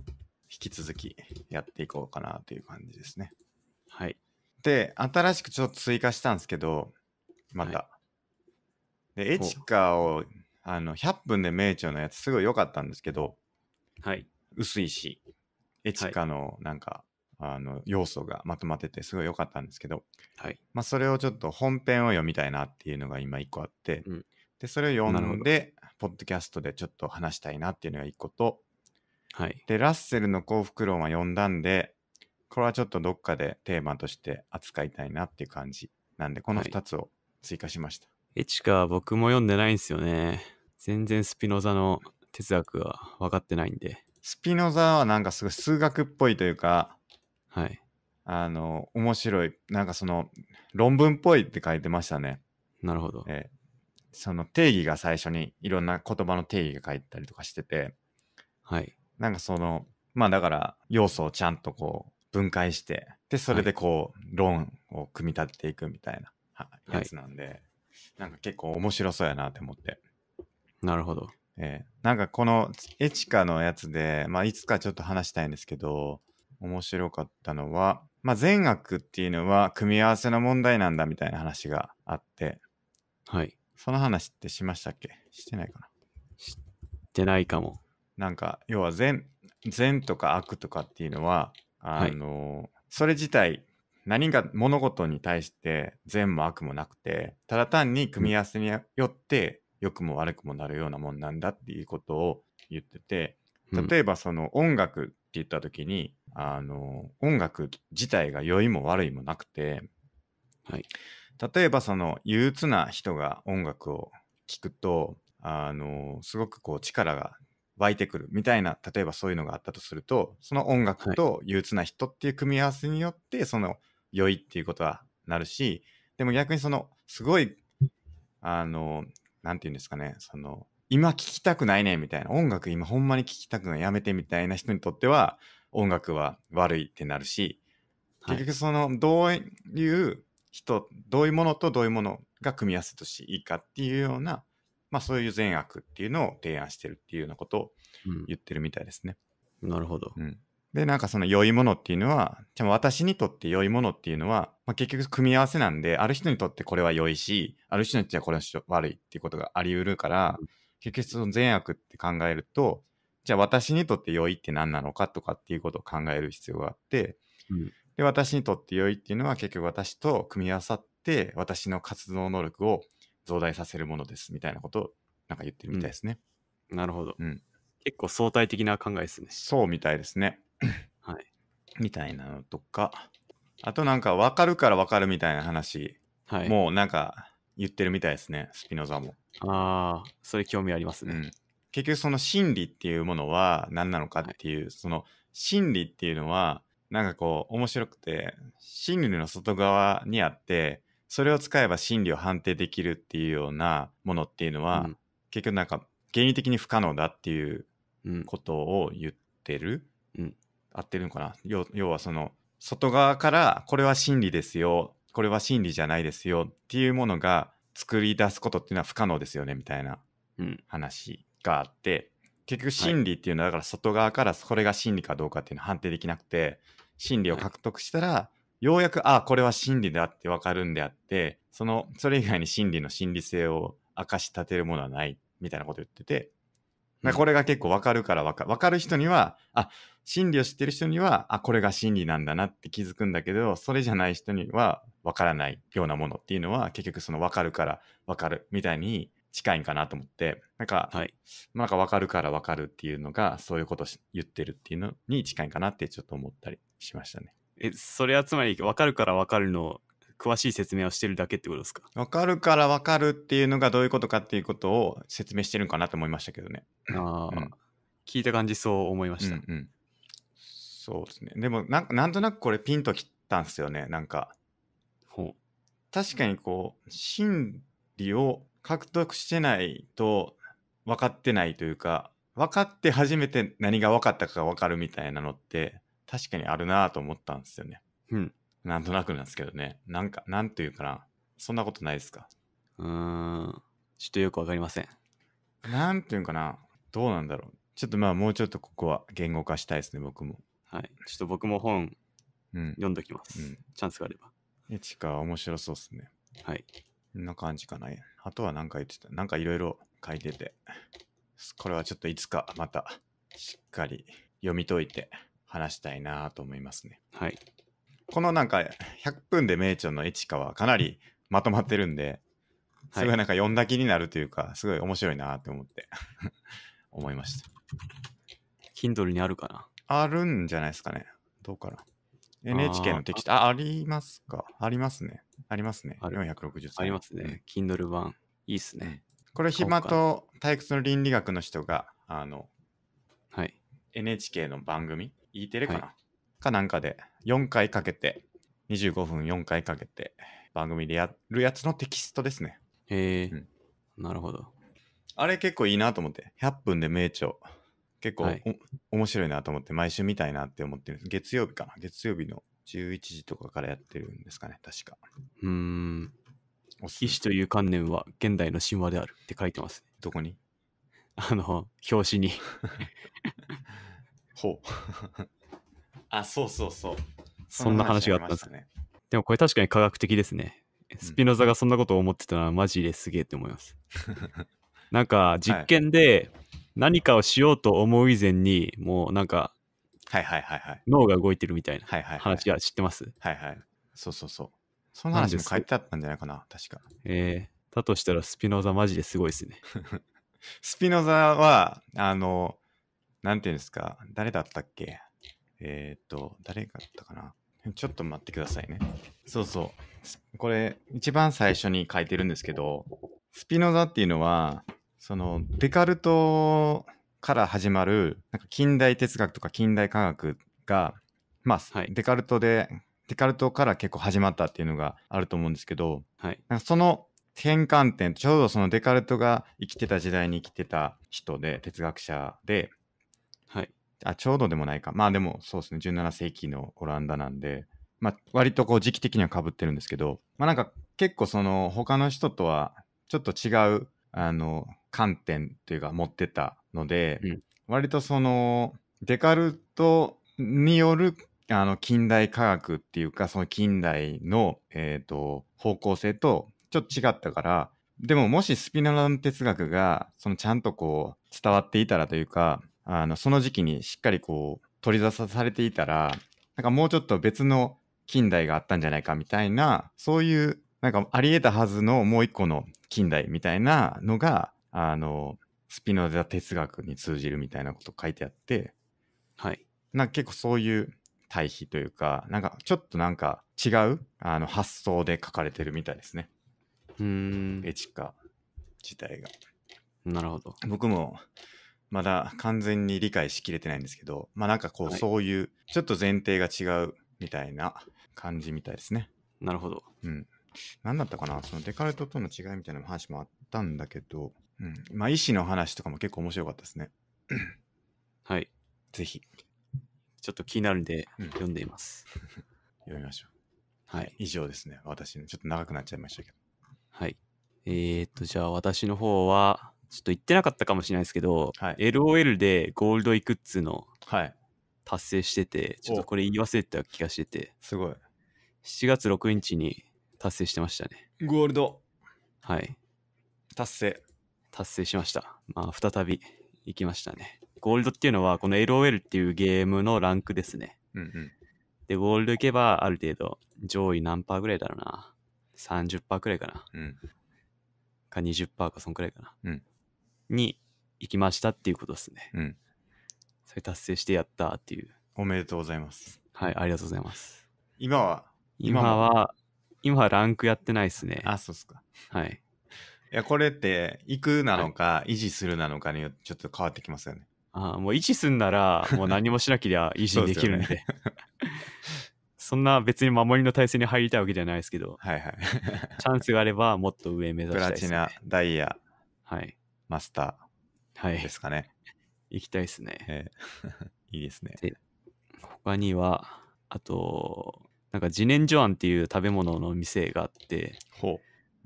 引き続きやっていこうかなという感じですね。はい。で、新しくちょっと追加したんですけど、また。はい、で、エチカを、あの、100分で名著のやつすごい良かったんですけど、はい。薄いし、エチカのなんか、はい、あの、要素がまとまっててすごい良かったんですけど、はい。まあ、それをちょっと本編を読みたいなっていうのが今1個あって、うん、で、それを読んで、ポッドキャストでちょっと話したいなっていうのが1個と、はい。で、ラッセルの幸福論は読んだんで、これはちょっとどっかでテーマとして扱いたいなっていう感じなんで、この2つを追加しました。はい、エチカは僕も読んでないんですよね。全然スピノザの哲学は分かってないんで。スピノザはなんかすごい数学っぽいというか、はい。あの、面白い、なんかその、論文っぽいって書いてましたね。なるほど。えー、その定義が最初にいろんな言葉の定義が書いてたりとかしてて、はい。なんかその、まあだから要素をちゃんとこう分解して、で、それでこう、はい、ローンを組み立てていくみたいなやつなんで、はい、なんか結構面白そうやなって思って。なるほど。えー、なんかこのエチカのやつで、まあいつかちょっと話したいんですけど、面白かったのは、まあ善悪っていうのは組み合わせの問題なんだみたいな話があって、はい。その話ってしましたっけしてないかなしてないかも。なんか要は善善とか悪とかっていうのはあの、はい、それ自体何が物事に対して善も悪もなくてただ単に組み合わせによって良くも悪くもなるようなもんなんだっていうことを言ってて例えばその音楽って言った時に、あの音楽自体が良いも悪いもなくて、はい、例えばその憂鬱な人が音楽を聴くとあのすごくこう力が湧いてくるみたいな例えばそういうのがあったとするとその音楽と憂鬱な人っていう組み合わせによってその良いっていうことはなるしでも逆にそのすごいあの何て言うんですかねその今聴きたくないねみたいな音楽今ほんまに聴きたくないやめてみたいな人にとっては音楽は悪いってなるし結局そのどういう人、はい、どういうものとどういうものが組み合わせとしていいかっていうようなまあ、そういう善悪っていうのを提案してるっていうようなことを言ってるみたいですね。うん、なるほど、うん、でなんかその良いものっていうのはでも私にとって良いものっていうのは、まあ、結局組み合わせなんである人にとってこれは良いしある人にとってはこれは悪いっていうことがありうるから、うん、結局その善悪って考えるとじゃあ私にとって良いって何なのかとかっていうことを考える必要があって、で私にとって良いっていうのは結局私と組み合わさって私の活動能力を増大させるものですみたいなことをなんか言ってるみたいですね。うん、なるほど、うん。結構相対的な考えですね。そうみたいですね。はい。みたいなのとか、あとなんか分かるから分かるみたいな話、はい、もうなんか言ってるみたいですね、スピノザも。ああ、それ興味ありますね、うん。結局その真理っていうものは何なのかっていう、はい、その真理っていうのはなんかこう面白くて真理の外側にあってそれを使えば真理を判定できるっていうようなものっていうのは、うん、結局なんか原理的に不可能だっていうことを言ってる、うん、合ってるのかな要はその外側からこれは真理ですよこれは真理じゃないですよっていうものが作り出すことっていうのは不可能ですよねみたいな話があって、うん、結局真理っていうのはだから外側からそれが真理かどうかっていうのは判定できなくて真理を獲得したらようやく、ああ、これは真理だってわかるんであって、その、それ以外に真理の真理性を明かし立てるものはない、みたいなこと言ってて、まこれが結構わかるからわかる。分かる人には、あ、真理を知ってる人には、あ、これが真理なんだなって気づくんだけど、それじゃない人にはわからないようなものっていうのは、結局そのわかるからわかるみたいに近いんかなと思って、なんか、はい、なんかわかるからわかるっていうのが、そういうこと言ってるっていうのに近いかなってちょっと思ったりしましたね。え、それはつまり分かるから分かるの詳しい説明をしてるだけってことですか分かるから分かるっていうのがどういうことかっていうことを説明してるんかなと思いましたけどね。ああ、うん、聞いた感じそう思いました。うん、うん、そうですね。でもなんなんとなくこれピンときたんですよね、なんか。ほう確かにこう、真理を獲得してないと分かってないというか、分かって初めて何が分かったかが分かるみたいなのって、確かにあるなと思ったんですよね。うん。なんとなくなんですけどね。なんか、なんというかな。そんなことないですかうーん。ちょっとよくわかりません。なんていうんかな。どうなんだろう。ちょっとまあもうちょっとここは言語化したいですね、僕も。はい。ちょっと僕も本、うん、読んどきます、うん。チャンスがあれば。エチは面白そうっすね。はい。こんな感じかな。あとは何か言ってた。なんかいろいろ書いてて。これはちょっといつかまたしっかり読み解いて話したいなと思いますね。はい。このなんか100分で名著のエチカはかなりまとまってるんで、すごいなんか読んだ気になるというか、はい、すごい面白いなと思って 思いました。Kindle にあるかなあるんじゃないですかね。どうかな。NHK のテキスト、あ、ありますかありますね。ありますね。あ460ありますね。Kindle 版。いいっすね。これ、暇と退屈の倫理学の人が、あの、はい、NHK の番組 E テレかな、はい、かなんかで4回かけて、25分4回かけて番組でやるやつのテキストですね。へえ、うん、なるほど。あれ結構いいなと思って、100分で名著、結構、はい、面白いなと思って、毎週見たいなって思ってる月曜日かな月曜日の11時とかからやってるんですかね、確か。うん。意志という観念は現代の神話であるって書いてます、ね、どこにあの、表紙に ほう。あ、そうそうそう。そんな話があったんですね。でもこれ確かに科学的ですね。スピノザがそんなことを思ってたのはマジですげえって思います。なんか実験で何かをしようと思う以前にもうなんか脳が動いてるみたいな話は知ってますはいはい。そうそうそう。そんな話も書いてあったんじゃないかな、確か。えー、だとしたらスピノザマジですごいですね。スピノザはあのなんていうんですか、誰だったっけえー、っと、誰だったかなちょっと待ってくださいね。そうそう。これ、一番最初に書いてるんですけど、スピノザっていうのは、その、デカルトから始まる、なんか近代哲学とか近代科学が、まあ、はい、デカルトで、デカルトから結構始まったっていうのがあると思うんですけど、はい、なんかその転換点、ちょうどそのデカルトが生きてた時代に生きてた人で、哲学者で、あ、ちょうどでもないか。まあでもそうですね、17世紀のオランダなんで、まあ割とこう時期的にはかぶってるんですけど、まあなんか結構その他の人とはちょっと違う、あの、観点というか持ってたので、うん、割とそのデカルトによるあの近代科学っていうかその近代の、えーと、方向性とちょっと違ったからでももしスピナラン哲学がそのちゃんとこう伝わっていたらというかあのその時期にしっかりこう取り沙汰されていたらなんかもうちょっと別の近代があったんじゃないかみたいなそういうなんかあり得たはずのもう一個の近代みたいなのがあのスピノザ哲学に通じるみたいなこと書いてあって、はい、なんか結構そういう対比というかなんかちょっとなんか違うあの発想で書かれてるみたいですね。うんエチカ自体が。なるほど。僕もまだ完全に理解しきれてないんですけど、まあなんかこう、そういう、ちょっと前提が違うみたいな感じみたいですね。なるほど。うん。何だったかなそのデカルトとの違いみたいな話もあったんだけど、うん。まあ意思の話とかも結構面白かったですね。はい。ぜひちょっと気になるんで読んでいます。読みましょう。はい。以上ですね。私のちょっと長くなっちゃいましたけど。はい。えー、っと、じゃあ私の方は、ちょっと言ってなかったかもしれないですけど、はい、LOL でゴールドいくっつの達成してて、はい、ちょっとこれ言い忘れた気がしてて、すごい。7月6日に達成してましたね。ゴールド。はい。達成。達成しました。まあ、再び行きましたね。ゴールドっていうのは、この LOL っていうゲームのランクですね。うんうん、で、ゴールド行けば、ある程度、上位何パーぐらいだろうな。30%くらいかな。うん、か20%か、そんくらいかな。うん、に行きましたっていうことですね。うん。それ達成してやったっていう。おめでとうございます。はい、ありがとうございます。今は今は、今はランクやってないですね。あ、そうっすか。はい。いや、これって、行くなのか、維持するなのかによってちょっと変わってきますよね。ああ、もう維持すんなら、もう何もしなきゃ維持できるんで。そでね、そんな別に守りの体制に入りたいわけじゃないですけど、はいはい。チャンスがあれば、もっと上目指したいです、ね。プラチナ、ダイヤ。はい。マスターですかね。はい、行きた いですね。えー、いいですね。他には、あと、なんか自然薯庵っていう食べ物の店があって、ほう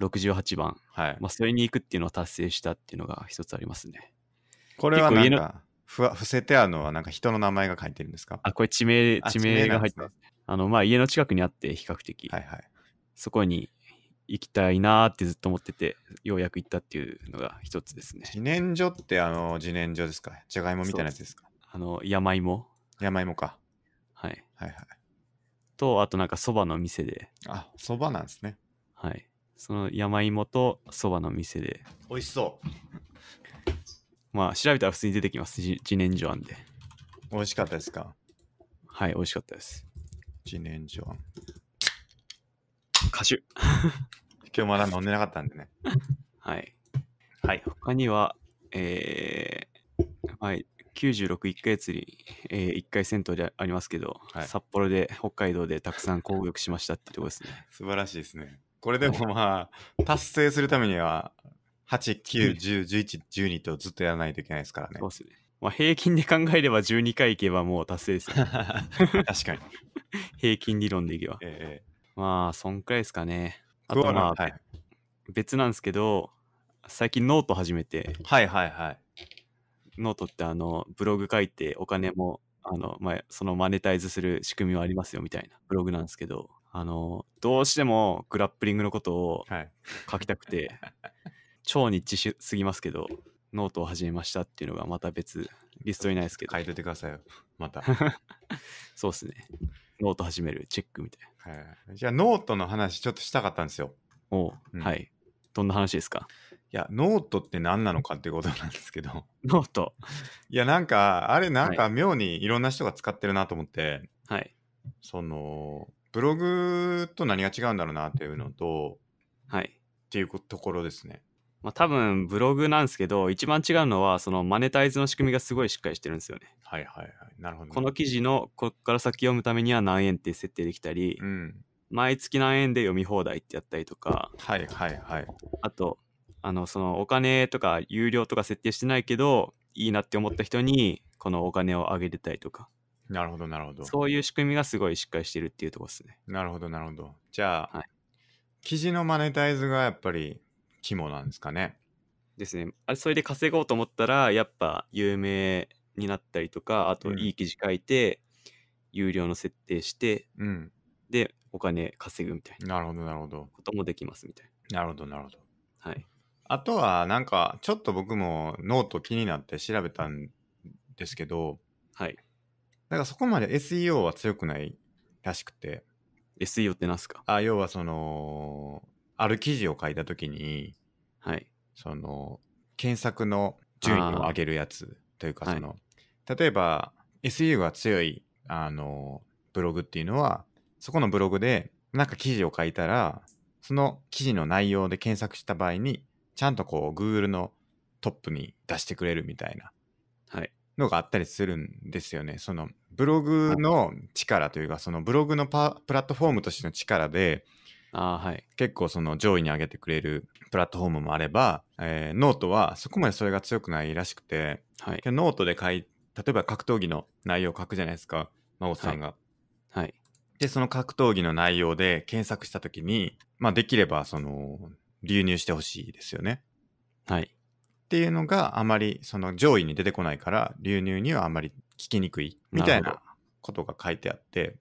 68番、はいまあ、それに行くっていうのを達成したっていうのが一つありますね。これはなんかふわ伏せてあるのはなんか人の名前が書いてるんですかあこれ地名地名が入ってます。あのまあ家の近くにあって比較的、はいはい、そこに行きたいなってずっと思ってて、ようやく行ったっていうのが一つですね。自然薯ってあの自然薯ですかじゃがいもみたいなやつですかあの、山芋。山芋か。はい。はいはい。と、あとなんかそばの店で、あ、そばなんですね。はい。その山芋とそばの店で、美味しそう。まあ調べたら普通に出てきます。じ自然薯あんで。美味しかったですかはい、美味しかったです。自然薯あん。歌手。今日まだ飲んでなかったんでね。はい。はい。他には、えー、はい。961回釣り、えー、1回銭湯でありますけど、はい、札幌で北海道でたくさん攻撃しましたってとこですね。素晴らしいですね。これでもまあ、達成するためには、8、9、10、11、12とずっとやらないといけないですからね。そうですね。まあ、平均で考えれば12回いけばもう達成です、ね、確かに。平均理論でいけば。えまあ、そんくらいですかね。あとまあ、はい、別なんですけど、最近ノート始めて、はいはいはい。ノートってあの、ブログ書いてお金も、あの、まあ、そのマネタイズする仕組みはありますよみたいなブログなんですけど、あの、どうしてもグラップリングのことを書きたくて、はい、超日ッしすぎますけど、ノートを始めましたっていうのがまた別、リストにないですけど。書いといてくださいよ、また。そうですね。ノート始める、チェックみたいな。はい、じゃあ、ノートの話、ちょっとしたかったんですよ。お、うん、はい。どんな話ですかいや、ノートって何なのかっていうことなんですけど。ノートいや、なんか、あれ、なんか妙にいろんな人が使ってるなと思って、はい。その、ブログと何が違うんだろうなっていうのと、はい。っていうところですね。まあ、多分ブログなんですけど、一番違うのは、そのマネタイズの仕組みがすごいしっかりしてるんですよね。はいはいはい。なるほど、ね、この記事のここから先読むためには何円って設定できたり、うん、毎月何円で読み放題ってやったりとか、はいはいはい。あと、あのそのお金とか有料とか設定してないけど、いいなって思った人に、このお金をあげれたりとか。なるほどなるほど。そういう仕組みがすごいしっかりしてるっていうとこですね。なるほどなるほど。じゃあ、はい、記事のマネタイズがやっぱり肝なんですかね。ですね。あれそれで稼ごうと思ったらやっぱ有名になったりとかあといい記事書いて、有料の設定して、うん、でお金稼ぐみたいななるほどなるほどこともできますみたいななるほどなるほどはいあとはなんかちょっと僕もノート気になって調べたんですけどはいだかかそこまで SEO は強くないらしくて SEO って何すかあ要はそのある記事を書いた時にその検索の順位を上げるやつというかその、はい、例えば SEO が強いあのブログっていうのはそこのブログでなんか記事を書いたらその記事の内容で検索した場合にちゃんとこう Google のトップに出してくれるみたいなのがあったりするんですよね。そのブログの力というかそのブログのパプラットフォームとしての力であはい、結構その上位に上げてくれるプラットフォームもあれば、えー、ノートはそこまでそれが強くないらしくて、はい、ノートで書い例えば格闘技の内容を書くじゃないですか真さんが。はい、はい、でその格闘技の内容で検索した時に、まあ、できればその流入してほしいですよね。はい、っていうのがあまりその上位に出てこないから流入にはあまり聞きにくいみたいなことが書いてあって。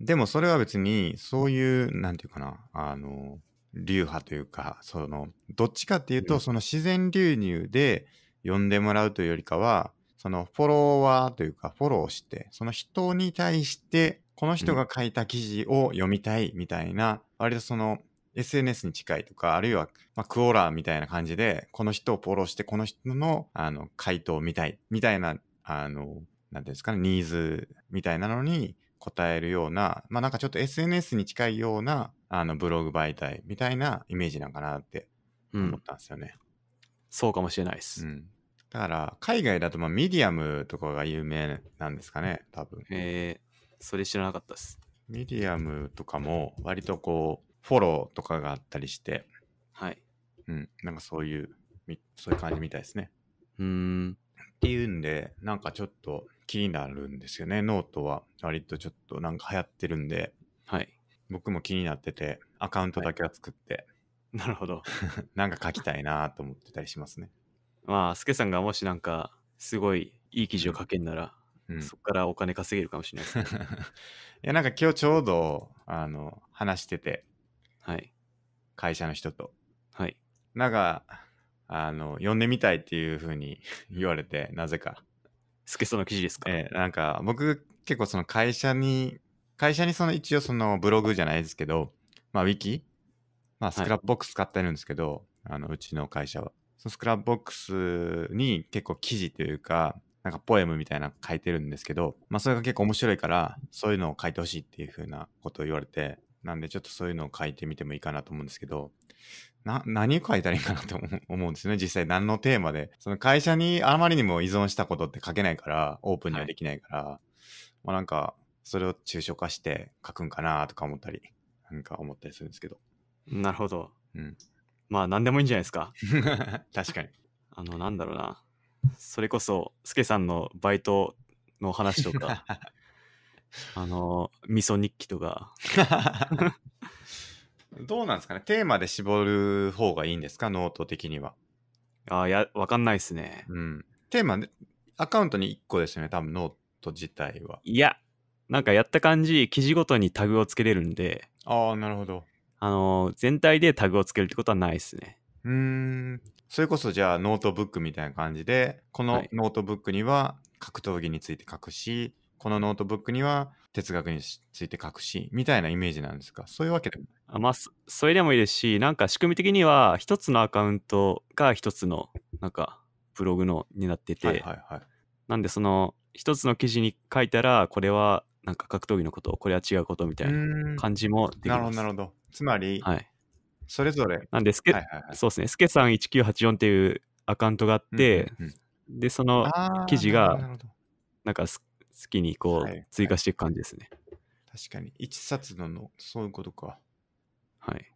でもそれは別に、そういう、なんていうかな、あの、流派というか、その、どっちかっていうと、その自然流入で呼んでもらうというよりかは、そのフォロワーというか、フォローして、その人に対して、この人が書いた記事を読みたいみたいな、割とその、SNS に近いとか、あるいは、まあ、クオーラーみたいな感じで、この人をフォローして、この人の、あの、回答を見たい、みたいな、あの、なんていうんですかね、ニーズみたいなのに答えるような、まあなんかちょっと SNS に近いようなあのブログ媒体みたいなイメージなんかなって思ったんですよね。うん、そうかもしれないです。うん、だから海外だとまあミディアムとかが有名なんですかね、多分。えー、それ知らなかったです。ミディアムとかも割とこうフォローとかがあったりして、はい。うん、なんかそういう、そういう感じみたいですね。うん。っていうんで、なんかちょっと気になるんですよね。ノートは割とちょっとなんか流行ってるんで、はい。僕も気になってて、アカウントだけは作って、はい、なるほど。なんか書きたいなと思ってたりしますね。まあ、スケさんがもしなんか、すごいいい記事を書けんなら、うん、そっからお金稼げるかもしれないです、ね、いや、なんか今日ちょうど、あの、話してて、はい。会社の人と。はい。なんか、あの、呼んでみたいっていうふうに言われて、なぜか。スケさの記事ですか、えー、なんか僕結構その会社に会社にその一応そのブログじゃないですけど、まあ、ウィキ、まあ、スクラップボックス使ってるんですけど、はい、あのうちの会社はそのスクラップボックスに結構記事というかなんかポエムみたいなの書いてるんですけど、まあ、それが結構面白いからそういうのを書いてほしいっていうふうなことを言われてなんでちょっとそういうのを書いてみてもいいかなと思うんですけどな、何書いたらいいかなと思うんですよね。実際何のテーマで。その会社にあまりにも依存したことって書けないから、オープンにはできないから、はい、まあなんか、それを抽象化して書くんかなとか思ったり、なんか思ったりするんですけど。なるほど。うん。まあ何でもいいんじゃないですか。確かに。あの、なんだろうな。それこそ、スケさんのバイトの話とか、あの、味噌日記とか。どうなんですかねテーマで絞る方がいいんですかノート的には。ああ、いや、わかんないっすね。うん。テーマで、アカウントに1個ですよね、多分ノート自体は。いや、なんかやった感じ、記事ごとにタグをつけれるんで。ああ、なるほど。あのー、全体でタグをつけるってことはないっすね。うん。それこそじゃあノートブックみたいな感じで、このノートブックには格闘技について書くし、はい、このノートブックには哲学について書くし、みたいなイメージなんですかそういうわけでもあまあそ、れでもいいですし、なんか仕組み的には、一つのアカウントが一つの、なんか、ブログのになってて、はいはいはい、なんでその、一つの記事に書いたら、これはなんか格闘技のこと、これは違うことみたいな感じもできます。なるほど、なるほど。つまり、はい、それぞれ。なんで、スケ、はいはいはい、そうですね、スケさん1984っていうアカウントがあって、うんうんうん、で、その記事が、なんかスきにこう追加していく感じですね。はいはい、確かに。1冊のの、そういうことか。はい。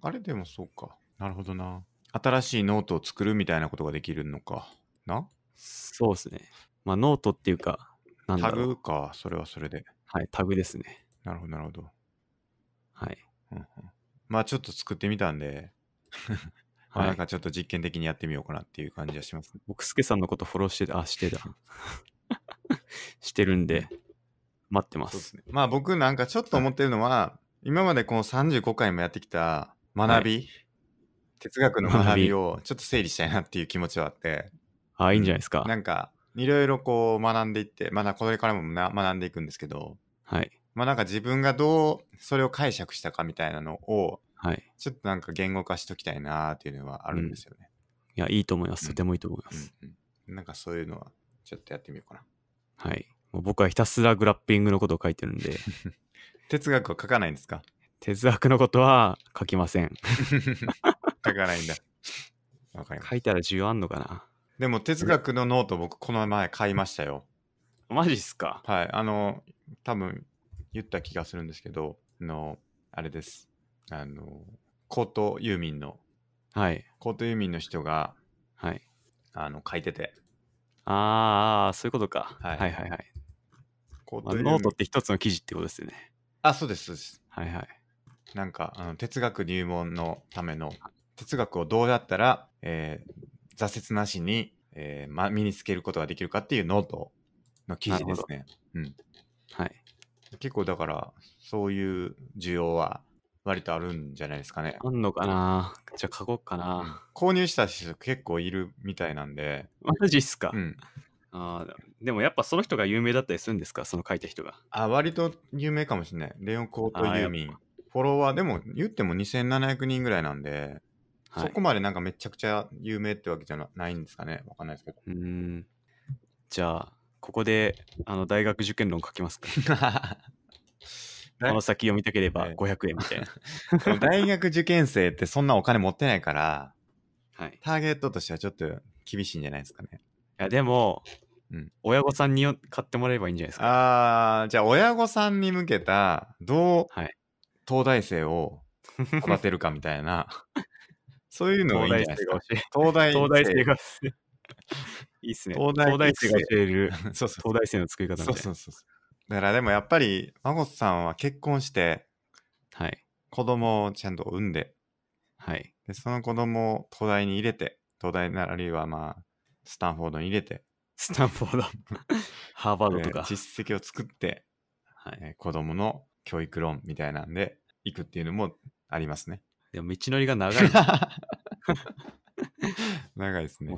あれでもそうか。なるほどな。新しいノートを作るみたいなことができるのかなそうですね。まあノートっていうか、なんだろう。タグか、それはそれで。はい、タグですね。なるほど、なるほど。はい。うんまあちょっと作ってみたんで、まあなんかちょっと実験的にやってみようかなっていう感じはします、ねはい、僕、すけさんのことフォローしてた、あ、してた。してるんで、待ってます。すね。まあ僕なんかちょっと思ってるのは、はい、今までこの35回もやってきた学び、はい、哲学の学びをちょっと整理したいなっていう気持ちはあって。ああ、いいんじゃないですか。なんか、いろいろこう学んでいって、まだこれからもな学んでいくんですけど、はい。まあなんか自分がどうそれを解釈したかみたいなのを、はい。ちょっとなんか言語化しときたいなっていうのはあるんですよね。うん、いや、いいと思います。とてもいいと思います。うんうん、なんかそういうのはちょっとやってみようかな。はい。もう僕はひたすらグラッピングのことを書いてるんで。哲学は書かないんですか哲学のことは書きません。書かないんだ。わかります。書いたら需要あんのかなでも哲学のノート僕この前買いましたよ。マジっすかはい。あの、多分言った気がするんですけど、あの、あれです。あの、高等遊民の、はい。高等ミンの人が、はい。あの、書いてて、ああ、そういうことか。はいはいはいはい。こまあ、ノートって一つの記事ってことですよね。あ、そうです、そうです。はいはい。なんかあの哲学入門のための哲学をどうやったら、えー、挫折なしに、えーま、身につけることができるかっていうノートの記事ですね。うん、はい、結構だからそういう需要は割とあるんじゃないですかね。あんのかなじゃあ書こうかな。購入した人結構いるみたいなんで。マジっすか、うん、あでもやっぱその人が有名だったりするんですかその書いた人が。あ、割と有名かもしれない。レオン・コート・ユーミン。フォロワーでも言っても2700人ぐらいなんで、はい、そこまでなんかめちゃくちゃ有名ってわけじゃないんですかね。わかんないですけど。うん。じゃあ、ここであの大学受験論書きますか。この先読みたければ500円みたいな。大学受験生ってそんなお金持ってないから、はい、ターゲットとしてはちょっと厳しいんじゃないですかね。いや、でも、うん、親御さんによ買ってもらえばいいんじゃないですか。ああ、じゃあ親御さんに向けた、どう、はい、東大生を育てるかみたいな、そういうのをいいんじゃないですか。東大生がいいっすね。東大生が教える、そうそう東大生の作り方みたいな。そうそうそうそうだからでもやっぱり、孫さんは結婚して、はい。子供をちゃんと産んで、はい。で、その子供を東大に入れて、東大なら、いはまあ、スタンフォードに入れて、スタンフォード、ハーバードとか。実績を作って、はい、子供の教育論みたいなんで、行くっていうのもありますね。でも道のりが長い。長いですね。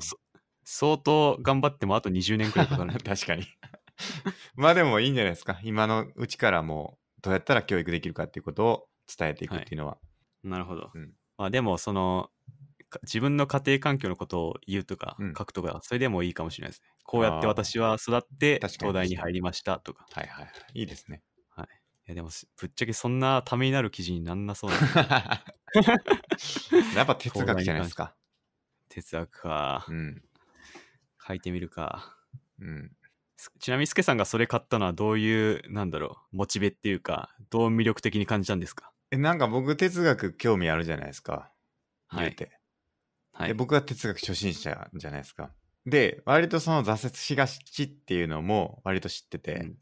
相当頑張ってもあと20年くらいかかる。確かに。まあでもいいんじゃないですか。今のうちからもうどうやったら教育できるかっていうことを伝えていくっていうのは。はい、なるほど。うん、まあでもその自分の家庭環境のことを言うとか書くとか、うん、それでもいいかもしれないですね。こうやって私は育って東大に入りましたとか。はいはい。いいですね。はい。いやでもぶっちゃけそんなためになる記事になんなそうな。やっぱ哲学じゃないですか。哲学か。うん。書いてみるか。うん。ちなみにスケさんがそれ買ったのはどういうなんだろうモチベっていうかどう魅力的に感じたんですかえなんか僕哲学興味あるじゃないですか言うて、はい、はい、僕は哲学初心者じゃないですかで割とその挫折しがちっていうのも割と知ってて、うん、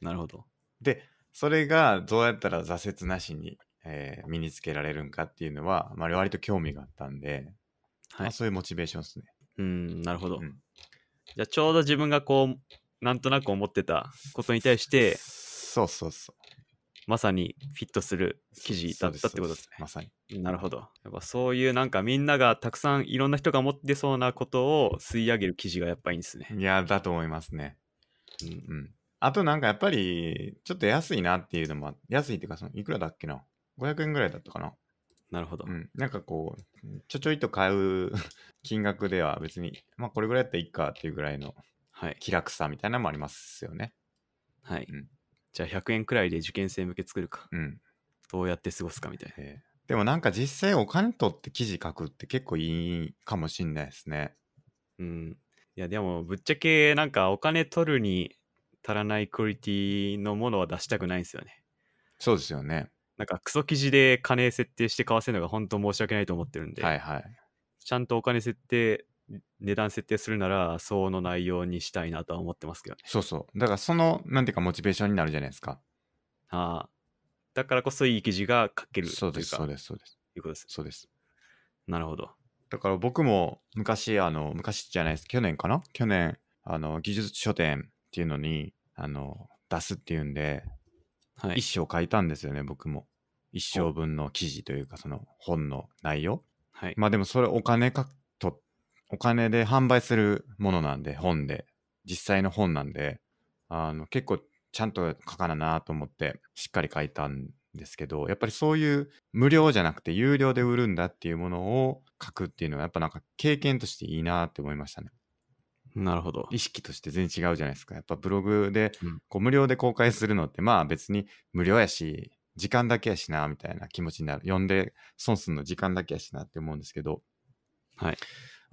なるほどでそれがどうやったら挫折なしに、えー、身につけられるんかっていうのは、まあ、割と興味があったんで、はい、まあ、そういうモチベーションですねうんなるほど、うん、じゃあちょうど自分がこうなんとなく思ってたことに対して、そうそうそう。まさにフィットする記事だったってことですね。まさに。なるほど。やっぱそういうなんかみんながたくさんいろんな人が持ってそうなことを吸い上げる記事がやっぱいいんですね。いや、だと思いますね。うんうん。あとなんかやっぱりちょっと安いなっていうのも、安いっていうかそのいくらだっけな ?500 円ぐらいだったかななるほど、うん。なんかこう、ちょちょいと買う 金額では別に、まあこれぐらいやったらいいかっていうぐらいのはい気楽さみたいなのもありますよね。はい、うんじゃあ100円くらいで受験生向け作るかうん。どうやって過ごすかみたいなでもなんか実際お金取って記事書くって結構いいかもしんないですね。うんいやでもぶっちゃけなんかお金取るに足らないクオリティのものは出したくないんですよねそうですよね。なんかクソ記事で金設定して買わせるのが本当申し訳ないと思ってるんで、はいはい。ちゃんとお金設定値段設定するならその内容にしたいなとは思ってますけどね。そうそう。だからその、なんていうかモチベーションになるじゃないですか。ああ。だからこそいい記事が書けるそうです、そうです、そうです。いうことです。そうです。なるほど。だから僕も昔、あの、昔じゃないです。去年かな去年、あの、技術書店っていうのに、あの、出すっていうんで、はい、一章書いたんですよね、僕も。一章分の記事というか、その本の内容。はい。まあでもそれお金かお金で販売するものなんで、本で、実際の本なんで、あの結構ちゃんと書かななと思ってしっかり書いたんですけどやっぱりそういう無料じゃなくて有料で売るんだっていうものを書くっていうのはやっぱなんか経験としていいなって思いましたね。なるほど。意識として全然違うじゃないですか。やっぱブログでこう無料で公開するのってまあ別に無料やし時間だけやしなみたいな気持ちになる。読んで損するの時間だけやしなって思うんですけど、はい、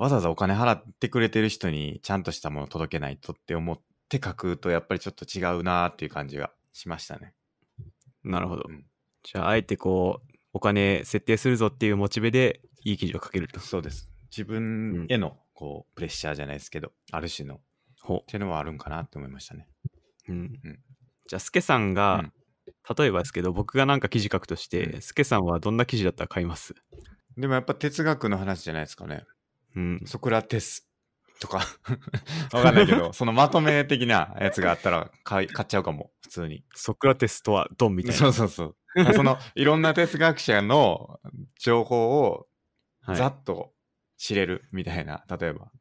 わざわざお金払ってくれてる人にちゃんとしたもの届けないとって思って書くとやっぱりちょっと違うなっていう感じがしましたね。なるほど。うん、じゃああえてこうお金設定するぞっていうモチベでいい記事を書けると。そうです。自分へのこうプレッシャーじゃないですけどある種のっていうのはあるんかなって思いましたね。うん、うん、じゃあスケさんが、うん、例えばですけど僕がなんか記事書くとして、うん、スケさんはどんな記事だったら買いますでもやっぱ哲学の話じゃないですかね。うん、ソクラテスとか わかんないけど、そのまとめ的なやつがあったら買い買っちゃうかも、普通に。ソクラテスとはドンみたいな。そうそうそう。その、いろんな哲学者の情報をざっと知れるみたいな、はい、例えば。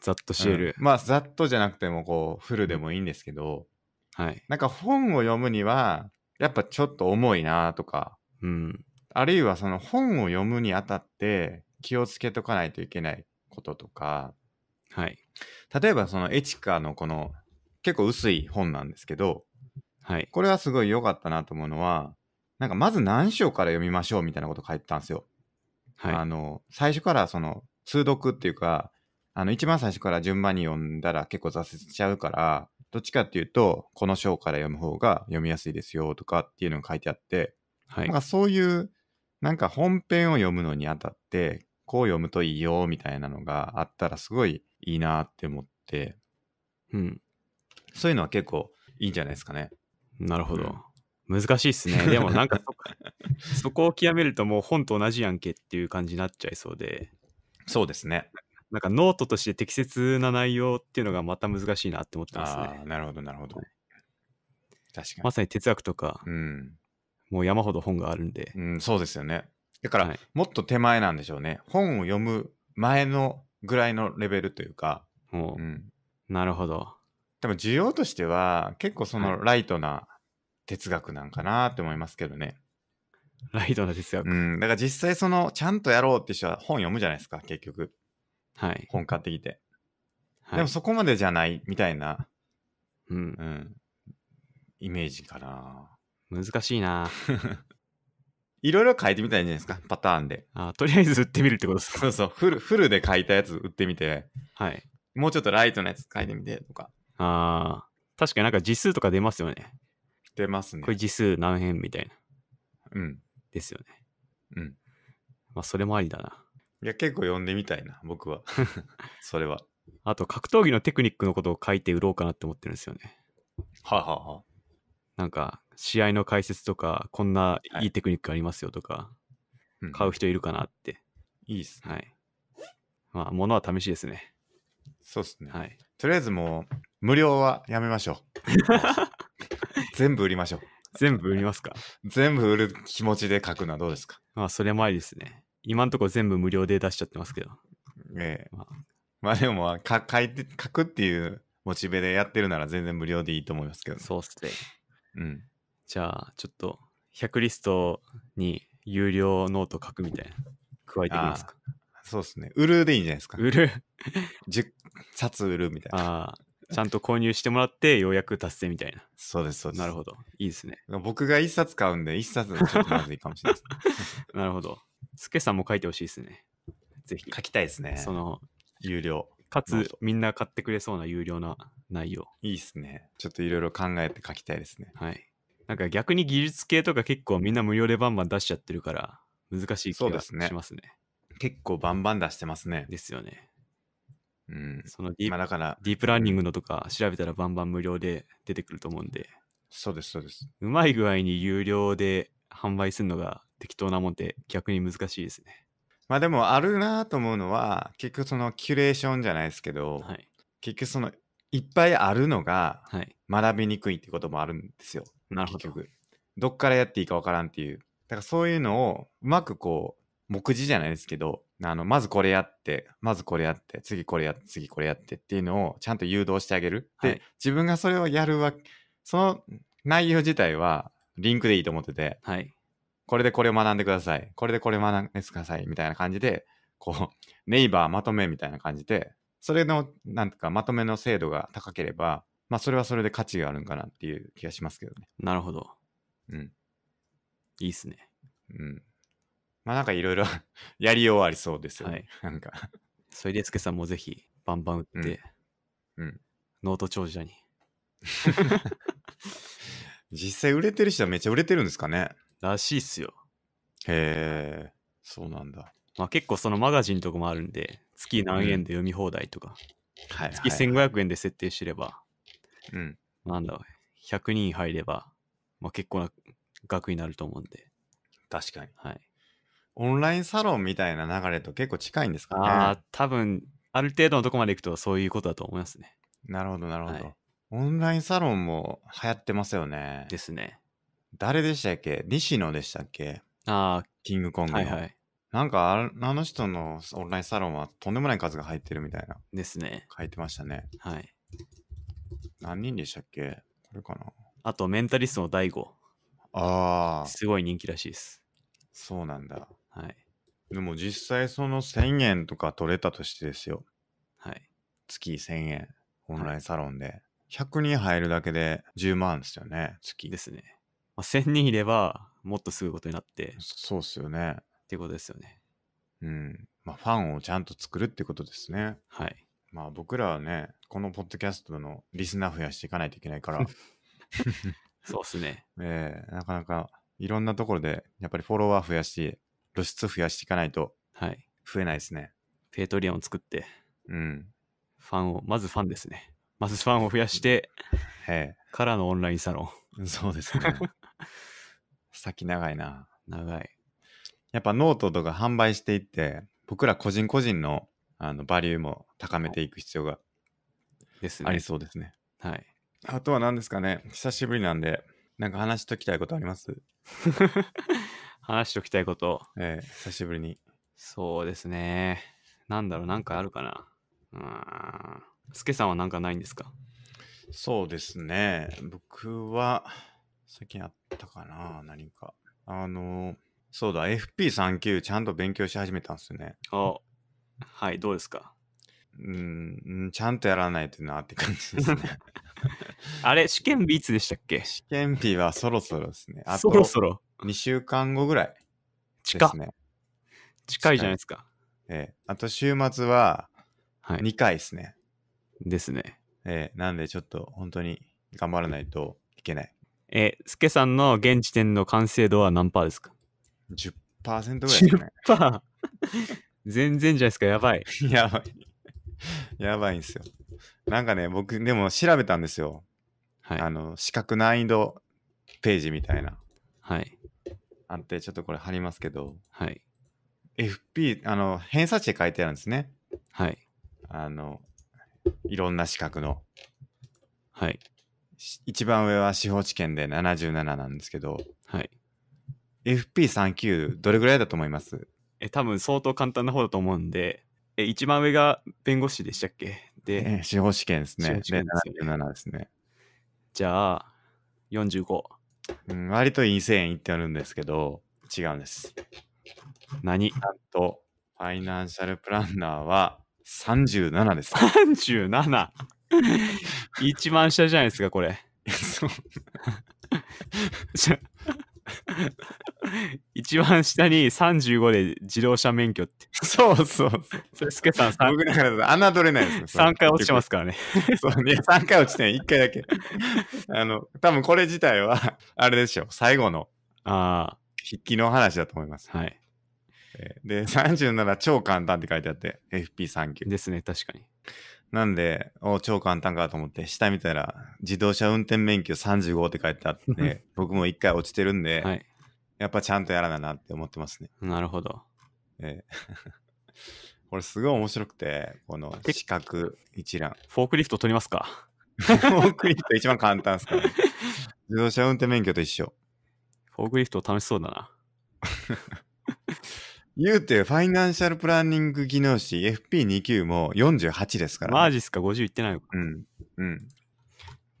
ざっと知れる、うん、まあ、ざっとじゃなくても、こう、フルでもいいんですけど、はい。なんか本を読むには、やっぱちょっと重いなとか、うん。あるいはその本を読むにあたって、気をつけとかないといけないこととか、はい、例えばそのエチカのこの結構薄い本なんですけど、はい、これはすごい良かったなと思うのはなんかまず何章から読みましょうみたいなこと書いてたんですよ。はい、あの最初からその通読っていうかあの一番最初から順番に読んだら結構挫折しちゃうからどっちかっていうとこの章から読む方が読みやすいですよとかっていうのが書いてあって、はい、なんかそういうなんか本編を読むのにあたってこう読むといいよみたいなのがあったらすごいいいなって思って、うん、そういうのは結構いいんじゃないですかね。なるほど。うん、難しいっすね。でもなんかそこを極めるともう本と同じやんけっていう感じになっちゃいそうで。そうですね。なんかノートとして適切な内容っていうのがまた難しいなって思ってますね。なるほどなるほど。確かに。まさに哲学とか、うん、もう山ほど本があるんで。うん、そうですよね。だから、もっと手前なんでしょうね。本を読む前のぐらいのレベルというか。ううん、なるほど。でも需要としては結構そのライトな哲学なんかなって思いますけどね。ライトな哲学。うん。だから実際そのちゃんとやろうって人は本読むじゃないですか、結局。はい。本買ってきて。はい、でもそこまでじゃないみたいな、うん、うん。イメージかな。難しいな いろいろ書いてみたいんじゃないですか、パターンで。あとりあえず売ってみるってことですか。そうそう、フルフルで書いたやつ売ってみて、はい。もうちょっとライトなやつ書いてみてとか、ああ、確かになんか字数とか出ますよね。出ますねこ。れ字数何編みたいな。うん。ですよね。うん。まあ、それもありだな。いや、結構読んでみたいな、僕は。それは。あと、格闘技のテクニックのことを書いて売ろうかなって思ってるんですよね。はあははあなんか、試合の解説とか、こんないいテクニックありますよとか、はい、買う人いるかなって。うん、いいっすね。はい。まあ、ものは試しですね。そうっすね。はい。とりあえずもう、無料はやめましょう。全部売りましょう。全部売りますか全部売る気持ちで書くのはどうですかまあ、それもありですね。今んとこ全部無料で出しちゃってますけど。ええ。まあ、まあ、でもか書いて、書くっていうモチベでやってるなら全然無料でいいと思いますけど、ね、そうっすね。うん。じゃあ、ちょっと、100リストに有料ノート書くみたいな、加えていいますか。そうですね。売るでいいんじゃないですか。売る ?10 冊売るみたいな。ああ。ちゃんと購入してもらって、ようやく達成みたいな。そうです、そうです。なるほど。いいですね。僕が1冊買うんで、1冊ちょっとまずいかもしれないです、なるほど。スケさんも書いてほしいですね。ぜひ。書きたいですね。その、有料。かつ、みんな買ってくれそうな有料な内容。いいですね。ちょっといろいろ考えて書きたいですね。はい。なんか逆に技術系とか結構みんな無料でバンバン出しちゃってるから難しい気がしますね。すね結構バンバン出してますね。ですよね。うん。そのディ,、まあ、だからディープラーニングのとか調べたらバンバン無料で出てくると思うんで。そうですそうです。うまい具合に有料で販売するのが適当なもんって逆に難しいですね。まあでもあるなと思うのは結局そのキュレーションじゃないですけど、はい、結局そのいっぱいあるのが学びにくいってこともあるんですよ。はいなるほど。どっからやっていいかわからんっていう。だからそういうのをうまくこう、目次じゃないですけど、あの、まずこれやって、まずこれやって、次これやって、次これやってっていうのをちゃんと誘導してあげる。はい、で、自分がそれをやるわけ、その内容自体はリンクでいいと思ってて、はい、これでこれを学んでください、これでこれを学んでくださいみたいな感じで、こう、ネイバーまとめみたいな感じで、それの、なんとかまとめの精度が高ければ、まあそれはそれで価値があるんかなっていう気がしますけどね。なるほど。うん。いいっすね。うん。まあなんかいろいろ やりようありそうですよね。はい、なんかそれでつけさんもぜひバンバン打って、うん、うん、ノート長者に。実際売れてる人はめっちゃ売れてるんですかね。らしいっすよ。へえ、そうなんだ。まあ結構そのマガジンとかもあるんで、月何円で読み放題とか、うん、はいはいはい、月1500円で設定してれば、うん。なんだ、100人入れば、まあ、結構な額になると思うんで。確かに。はい。オンラインサロンみたいな流れと結構近いんですかね。ああ、多分、ある程度のとこまで行くとそういうことだと思いますね。なるほど、なるほど、はい、オンラインサロンも流行ってますよね。ですね。誰でしたっけ西野でしたっけああ。キングコングの。はいはい。なんかあの人のオンラインサロンはとんでもない数が入ってるみたいな。ですね。書いてましたね。はい。何人でしたっけこれかなあと、メンタリストの大悟。ああ。すごい人気らしいです。そうなんだ。はい。でも実際その1000円とか取れたとしてですよ。はい。月1000円。オンラインサロンで。はい、100人入るだけで10万ですよね、月。ですね。まあ、1000人いれば、もっとすぐことになって。そうっすよね。っていうことですよね。うん。まあ、ファンをちゃんと作るってことですね。はい。まあ僕らはね、このポッドキャストのリスナー増やしていかないといけないから。そうっすね。ええー、なかなかいろんなところでやっぱりフォロワー増やし、露出増やしていかないと増えないですね。ペイトリアンを作って、うん。ファンを、まずファンですね。まずファンを増やして、からのオンラインサロン。そうですね。先長いな。長い。やっぱノートとか販売していって、僕ら個人個人のあのバリューも高めていく必要がありそうですね。はい。あとは何ですかね、久しぶりなんで、なんか話しときたいことあります 話しときたいこと。ええー、久しぶりに。そうですね。なんだろう、なんかあるかな。うん。さんはなんかないんですかそうですね。僕は、最近あったかな、何か。あの、そうだ、FP3 9ちゃんと勉強し始めたんですよね。あはい、どうですかうん、ちゃんとやらないとなって感じですね。あれ、試験日いつでしたっけ試験日はそろそろですね。あとそろそろ。2週間後ぐらいですね。近いじゃないですか。えあと週末は2回ですね。はい、ですね。えなんでちょっと本当に頑張らないといけない。え、スケさんの現時点の完成度は何パーですか ?10% ぐらいですね。10%全然じゃないですか、やばい。やばい。やばいんですよ。なんかね、僕、でも調べたんですよ。はい。あの、四角難易度ページみたいな。はい。あって、ちょっとこれ貼りますけど。はい。FP、あの、偏差値書いてあるんですね。はい。あの、いろんな資格の。はい。一番上は司法試験で77なんですけど。はい。FP3 9どれぐらいだと思いますえ多分相当簡単な方だと思うんで、え一番上が弁護士でしたっけで、えー、司法試験ですね。司7ですね。じゃあ、45。うん、割と陰性円いってあるんですけど、違うんです。何なんと、ファイナンシャルプランナーは37です。37! 一番下じゃないですか、これ。一番下に35で自動車免許って。そうそうそう。れ、すけさん3僕だから侮れないですよ。3回落ちてますからね。そうね、3回落ちてない、1回だけ。あの、多分これ自体は、あれでしょう、最後の、ああ、筆記の話だと思います。はい。で、37超簡単って書いてあって、FP3 級。ですね、確かに。なんで、お超簡単かと思って、下見たら、自動車運転免許35って書いてあって、僕も1回落ちてるんで、はいやっぱちゃんとやらななって思ってますね。なるほど。ええ、これすごい面白くて、この四角一覧。フォークリフト取りますかフォークリフト一番簡単ですから、ね、自動車運転免許と一緒。フォークリフト楽しそうだな。言うて、ファイナンシャルプランニング技能士 FP2 級も48ですから、ね、マジっすか、50いってないのか。うん。うん。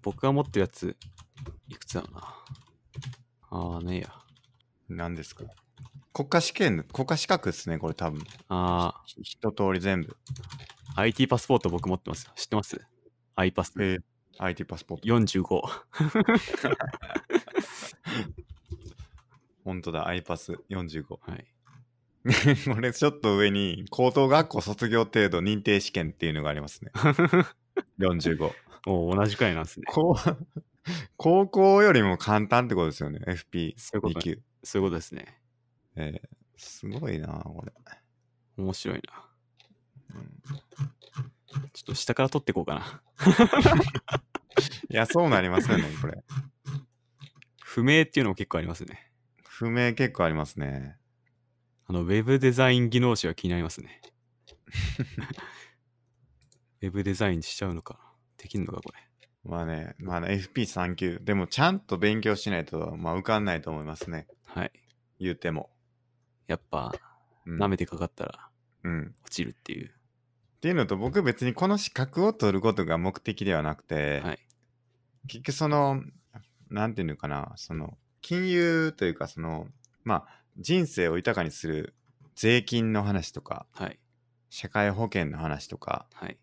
僕が持ってるやつ、いくつだろうな。ああ、ねえや。何ですか国家試験、国家資格ですね、これ多分。ああ。一通り全部。IT パスポート僕持ってますよ。知ってます ?I パス。えー、IT パスポート。45。本当だ、I パス45。はい。これちょっと上に高等学校卒業程度認定試験っていうのがありますね。45。お同じくらいなんですね。高校よりも簡単ってことですよね、FP2 級。そういうことですね。えー、すごいな、これ。面白いな。うん、ちょっと下から取っていこうかな。いや、そうなりますよね、これ。不明っていうのも結構ありますね。不明結構ありますね。あの、ウェブデザイン技能士は気になりますね。ウェブデザインしちゃうのか。できんのか、これ。まあね、まあ、ね、FP3 級。でも、ちゃんと勉強しないと、まあ、受かんないと思いますね。はい。言うても。やっぱ、うん舐めてかかったらうん。落ちるっていう。っていうのと僕別にこの資格を取ることが目的ではなくて、はい。結局そのなんていうのかなその金融というかそのまあ人生を豊かにする税金の話とかはい。社会保険の話とか、はい。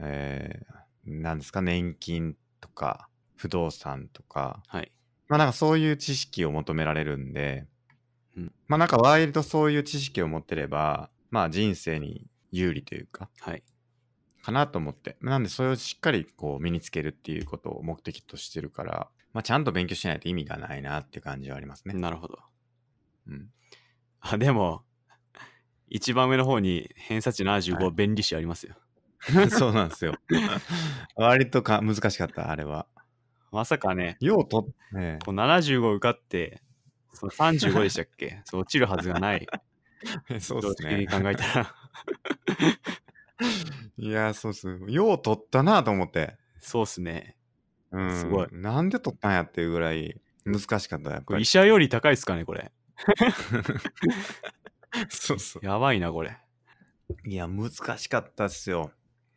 えー、なんですか年金とか不動産とかはい。まあなんかそういう知識を求められるんで、うん、まあなんか割とそういう知識を持ってれば、まあ人生に有利というか、はい、かなと思って。なんでそれをしっかりこう身につけるっていうことを目的としてるから、まあちゃんと勉強しないと意味がないなって感じはありますね。なるほど。うん。あ、でも、一番上の方に偏差値75、は便利詞ありますよ。そうなんですよ。割とか難しかった、あれは。まさかね、ようと、ね、こう75受かって、その35でしたっけ そう落ちるはずがない。そうですね。考えたら いや、そうっす。よう取ったなと思って。そうっすね。うん。すごい。なんで取ったんやっていうぐらい難しかった、やっぱり。医者より高いっすかね、これ。そうそう。やばいな、これ。いや、難しかったっすよ。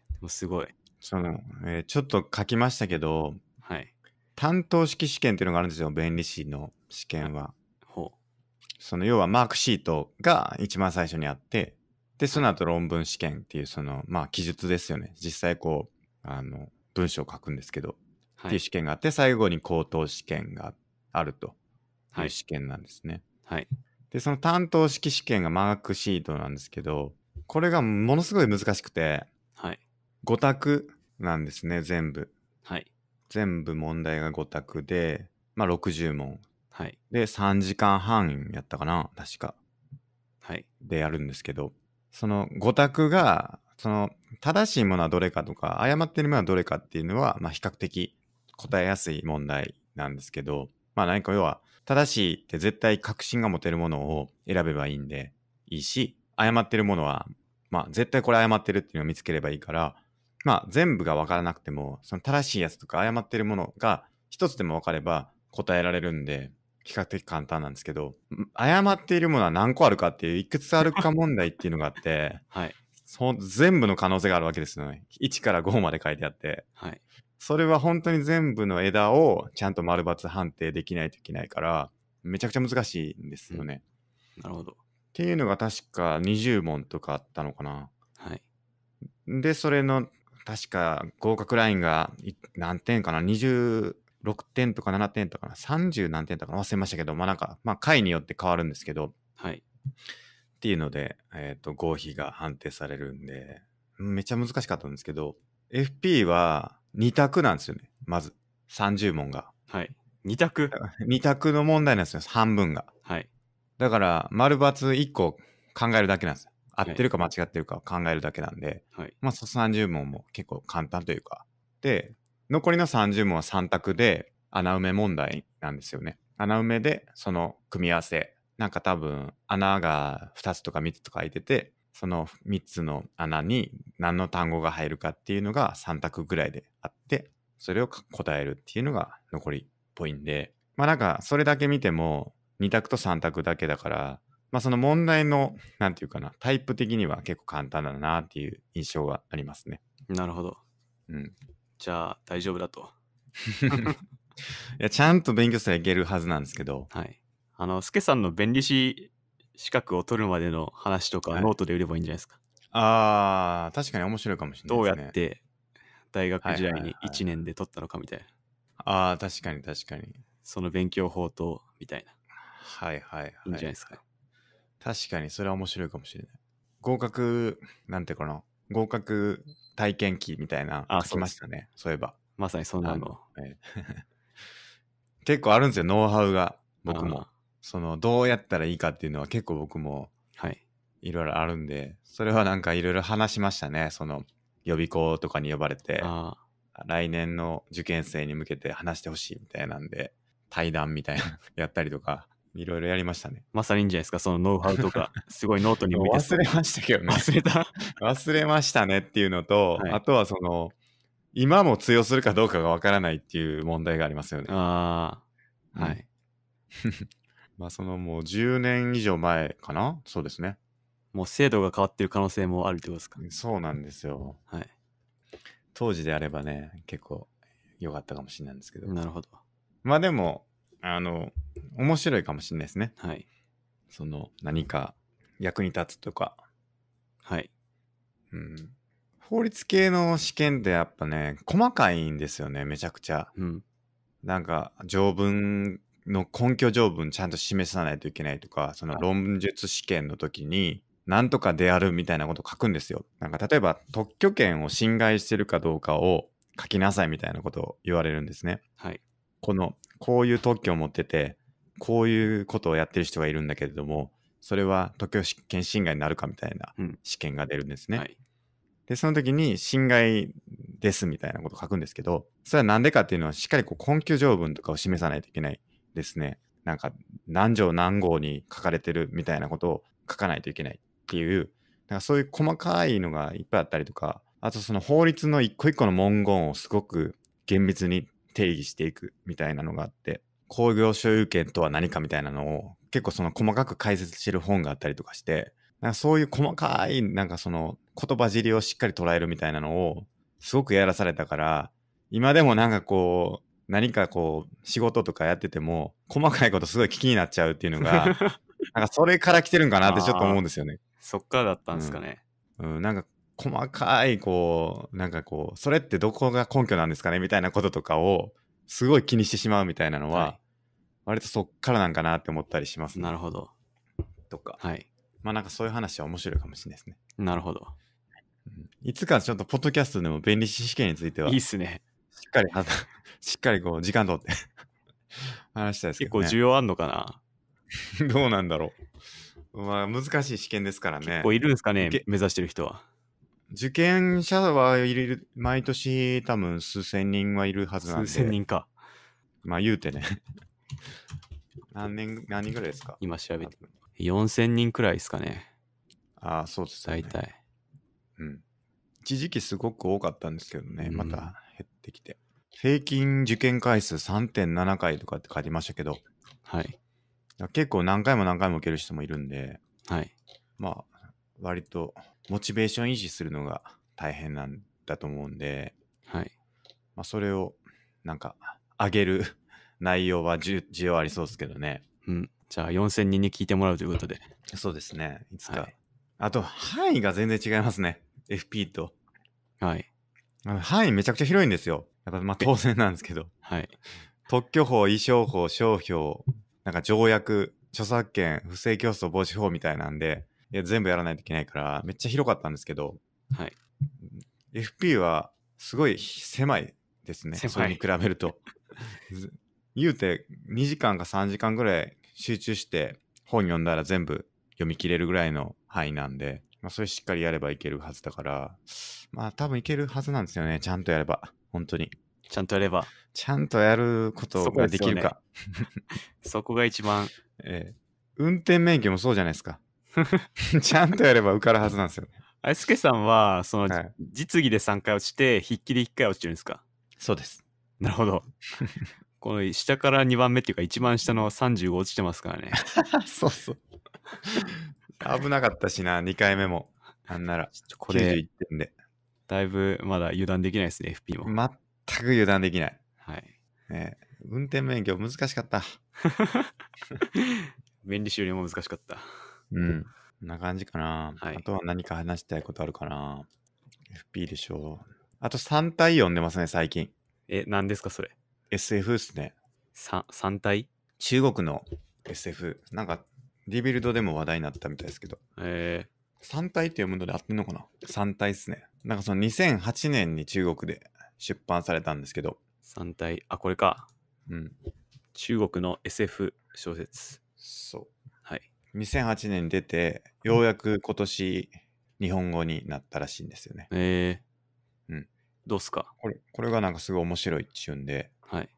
でもすごい。その、えー、ちょっと書きましたけど、はい。担当式試験っていうのがあるんですよ弁理士の試験は。ほうその要はマークシートが一番最初にあってでその後論文試験っていうそのまあ記述ですよね実際こうあの文章を書くんですけど、はい、っていう試験があって最後に口頭試験があるという試験なんですね。はい、はい、でその担当式試験がマークシートなんですけどこれがものすごい難しくて、はい、5択なんですね全部。はい全部問題が5択で、まあ、60問。はい。で、3時間半やったかな、確か。はい。でやるんですけど、その5択が、その正しいものはどれかとか、誤っているものはどれかっていうのは、まあ、比較的答えやすい問題なんですけど、まあ何か要は、正しいって絶対確信が持てるものを選べばいいんで、いいし、誤ってるものは、まあ絶対これ誤ってるっていうのを見つければいいから、まあ全部が分からなくても、その正しいやつとか誤っているものが一つでも分かれば答えられるんで、比較的簡単なんですけど、誤っているものは何個あるかっていう、いくつあるか問題っていうのがあって、はい。そ全部の可能性があるわけですよね。1から5まで書いてあって。はい。それは本当に全部の枝をちゃんと丸抜判定できないといけないから、めちゃくちゃ難しいんですよね。うん、なるほど。っていうのが確か20問とかあったのかな。はい。で、それの確か合格ラインが何点かな、26点とか7点とかな、30何点とか忘れましたけど、まあなんか、まあ回によって変わるんですけど、はい。っていうので、えっ、ー、と、合否が判定されるんで、めっちゃ難しかったんですけど、FP は2択なんですよね、まず。30問が。はい。2択 ?2 択の問題なんですよ、半分が。はい。だから、丸 ×1 個考えるだけなんですよ。合ってるか間違ってるか考えるだけなんで、はい、まあ、30問も結構簡単というか。で、残りの30問は3択で穴埋め問題なんですよね。穴埋めでその組み合わせ。なんか多分穴が2つとか3つとか空いてて、その3つの穴に何の単語が入るかっていうのが3択ぐらいであって、それを答えるっていうのが残りっぽいんで、まあなんかそれだけ見ても2択と3択だけだから、まあ、その問題の、なんていうかな、タイプ的には結構簡単だなっていう印象はありますね。なるほど。うん。じゃあ、大丈夫だと。いや、ちゃんと勉強すればいけるはずなんですけど。はい。あの、スケさんの弁理士資格を取るまでの話とか、ノートで売ればいいんじゃないですか。ああ、確かに面白いかもしれないですね。どうやって大学時代に1年で取ったのかみたいな。はいはいはい、ああ、確かに確かに。その勉強法と、みたいな。はいはいはい。いいんじゃないですか。確かにそれは面白いかもしれない。合格、なんてこうかな、合格体験記みたいな、あ書きましたね、そういえば。まさにそんなの。の 結構あるんですよ、ノウハウが、僕も。その、どうやったらいいかっていうのは結構僕も、はい。いろいろあるんで、それはなんかいろいろ話しましたね、その、予備校とかに呼ばれて、来年の受験生に向けて話してほしいみたいなんで、対談みたいなやったりとか、いろいろやりましたね。まさにいいんじゃないですか、そのノウハウとか、すごいノートに向いて忘れましたけどね。忘れた忘れましたねっていうのと、はい、あとはその、今も通用するかどうかがわからないっていう問題がありますよね。ああ、はい。まあ、そのもう10年以上前かなそうですね。もう制度が変わってる可能性もあるってことですかそうなんですよ。はい。当時であればね、結構良かったかもしれないんですけど。なるほど。まあでも、あの、面白いかもしれないですね。はい。その、何か役に立つとか。はい。うん。法律系の試験ってやっぱね、細かいんですよね、めちゃくちゃ。うん。なんか、条文の根拠条文ちゃんと示さないといけないとか、その論述試験の時に、なんとかであるみたいなこと書くんですよ。なんか例えば特許権を侵害してるかどうかを書きなさいみたいなことを言われるんですね。はい。このこういう特許を持ってて、こういうことをやってる人がいるんだけれども、それは特許試験侵害になるかみたいな試験が出るんですね。うんはい、で、その時に侵害ですみたいなことを書くんですけど、それは何でかっていうのはしっかりこう根拠条文とかを示さないといけないですね。なんか何条何号に書かれてるみたいなことを書かないといけないっていう、なんかそういう細かいのがいっぱいあったりとか、あとその法律の一個一個の文言をすごく厳密に定義していくみたいなのがあって工業所有権とは何かみたいなのを結構その細かく解説してる本があったりとかしてなんかそういう細かいなんかその言葉尻をしっかり捉えるみたいなのをすごくやらされたから今でもなんかこう何かこう仕事とかやってても細かいことすごい気になっちゃうっていうのが なんかそれから来てるんかなってちょっと思うんですよね。そっからだったんですかね。うん、うん、なんか細かいこうなんかこうそれってどこが根拠なんですかねみたいなこととかをすごい気にしてしまうみたいなのは、はい、割とそっからなんかなって思ったりします、ね、なるほど。とか、はい、まあなんかそういう話は面白いかもしれないですね。なるほど。いつかちょっとポッドキャストでも便利試験については。いいっすね。しっかり、しっかりこう時間取って 話したいですけど、ね、結構需要あんのかな どうなんだろう。まあ難しい試験ですからね。結構いるんですかね、目指してる人は。受験者はいる、毎年多分数千人はいるはずなんで。数千人か。まあ言うてね。何年、何人ぐらいですか今調べて。4000人くらいですかね。ああ、そうです、ね、大体。うん。一時期すごく多かったんですけどね、うん、また減ってきて。平均受験回数3.7回とかって書いてましたけど、はい。結構何回も何回も受ける人もいるんで、はい。まあ、割とモチベーション維持するのが大変なんだと思うんで、はいまあ、それをなんか上げる 内容は需要ありそうですけどね。うん、じゃあ4000人に聞いてもらうということで。そうですね。いつか。はい、あと範囲が全然違いますね。FP と。はい。範囲めちゃくちゃ広いんですよ。やっぱまあ当然なんですけど。はい。特許法、意装法、商標、なんか条約、著作権、不正競争防止法みたいなんで、いや全部やらないといけないからめっちゃ広かったんですけど、はい、FP はすごい狭いですねそれに比べると言うて2時間か3時間ぐらい集中して本読んだら全部読み切れるぐらいの範囲なんで、まあ、それしっかりやればいけるはずだからまあ多分いけるはずなんですよねちゃんとやれば本当にちゃんとやればちゃんとやることができるかそこ、ね,、こが一番、え運転免許もそうじゃないですか ちゃんとやれば受かるはずなんですよね。介さんは、その、はい、実技で3回落ちて、筆記で1回落ちてるんですかそうです。なるほど。この下から2番目っていうか、一番下の35落ちてますからね。そうそう。危なかったしな、2回目も。なんなら、これ、91点で。だいぶまだ油断できないですね、FP も。全く油断できない。はい。ね、運転免許難しかった。便利修理も難しかった。うん。こんな感じかな。はい、あとは何か話したいことあるかな。FP でしょう。あと3体読んでますね、最近。え、何ですか、それ。SF っすね。3, 体中国の SF。なんか、リビルドでも話題になったみたいですけど。えー、三体って読むので合ってんのかな三体っすね。なんかその2008年に中国で出版されたんですけど。三体、あ、これか。うん。中国の SF 小説。そう。2008年に出て、ようやく今年、日本語になったらしいんですよね。えー、うん。どうすかこれこれがなんかすごい面白いっちゅうんで、はい、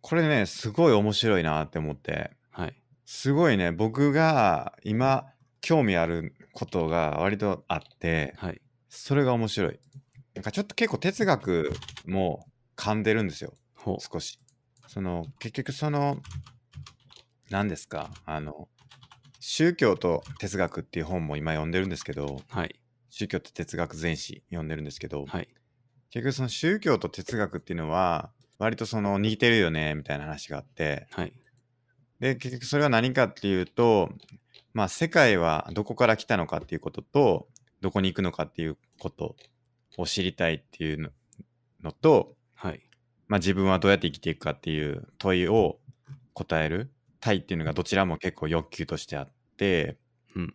これね、すごい面白いなって思って、はい、すごいね、僕が今、興味あることが割とあって、はい、それが面白い。なんかちょっと結構哲学も噛んでるんですよ、少し。その結局その何ですかあの宗教と哲学っていう本も今読んでるんですけど、はい、宗教と哲学全史読んでるんですけど、はい、結局その宗教と哲学っていうのは割とその似てるよねみたいな話があって、はい、で結局それは何かっていうとまあ世界はどこから来たのかっていうこととどこに行くのかっていうことを知りたいっていうのと、はいまあ、自分はどうやって生きていくかっていう問いを答えるたいっていうのがどちらも結構欲求としてあって、うん、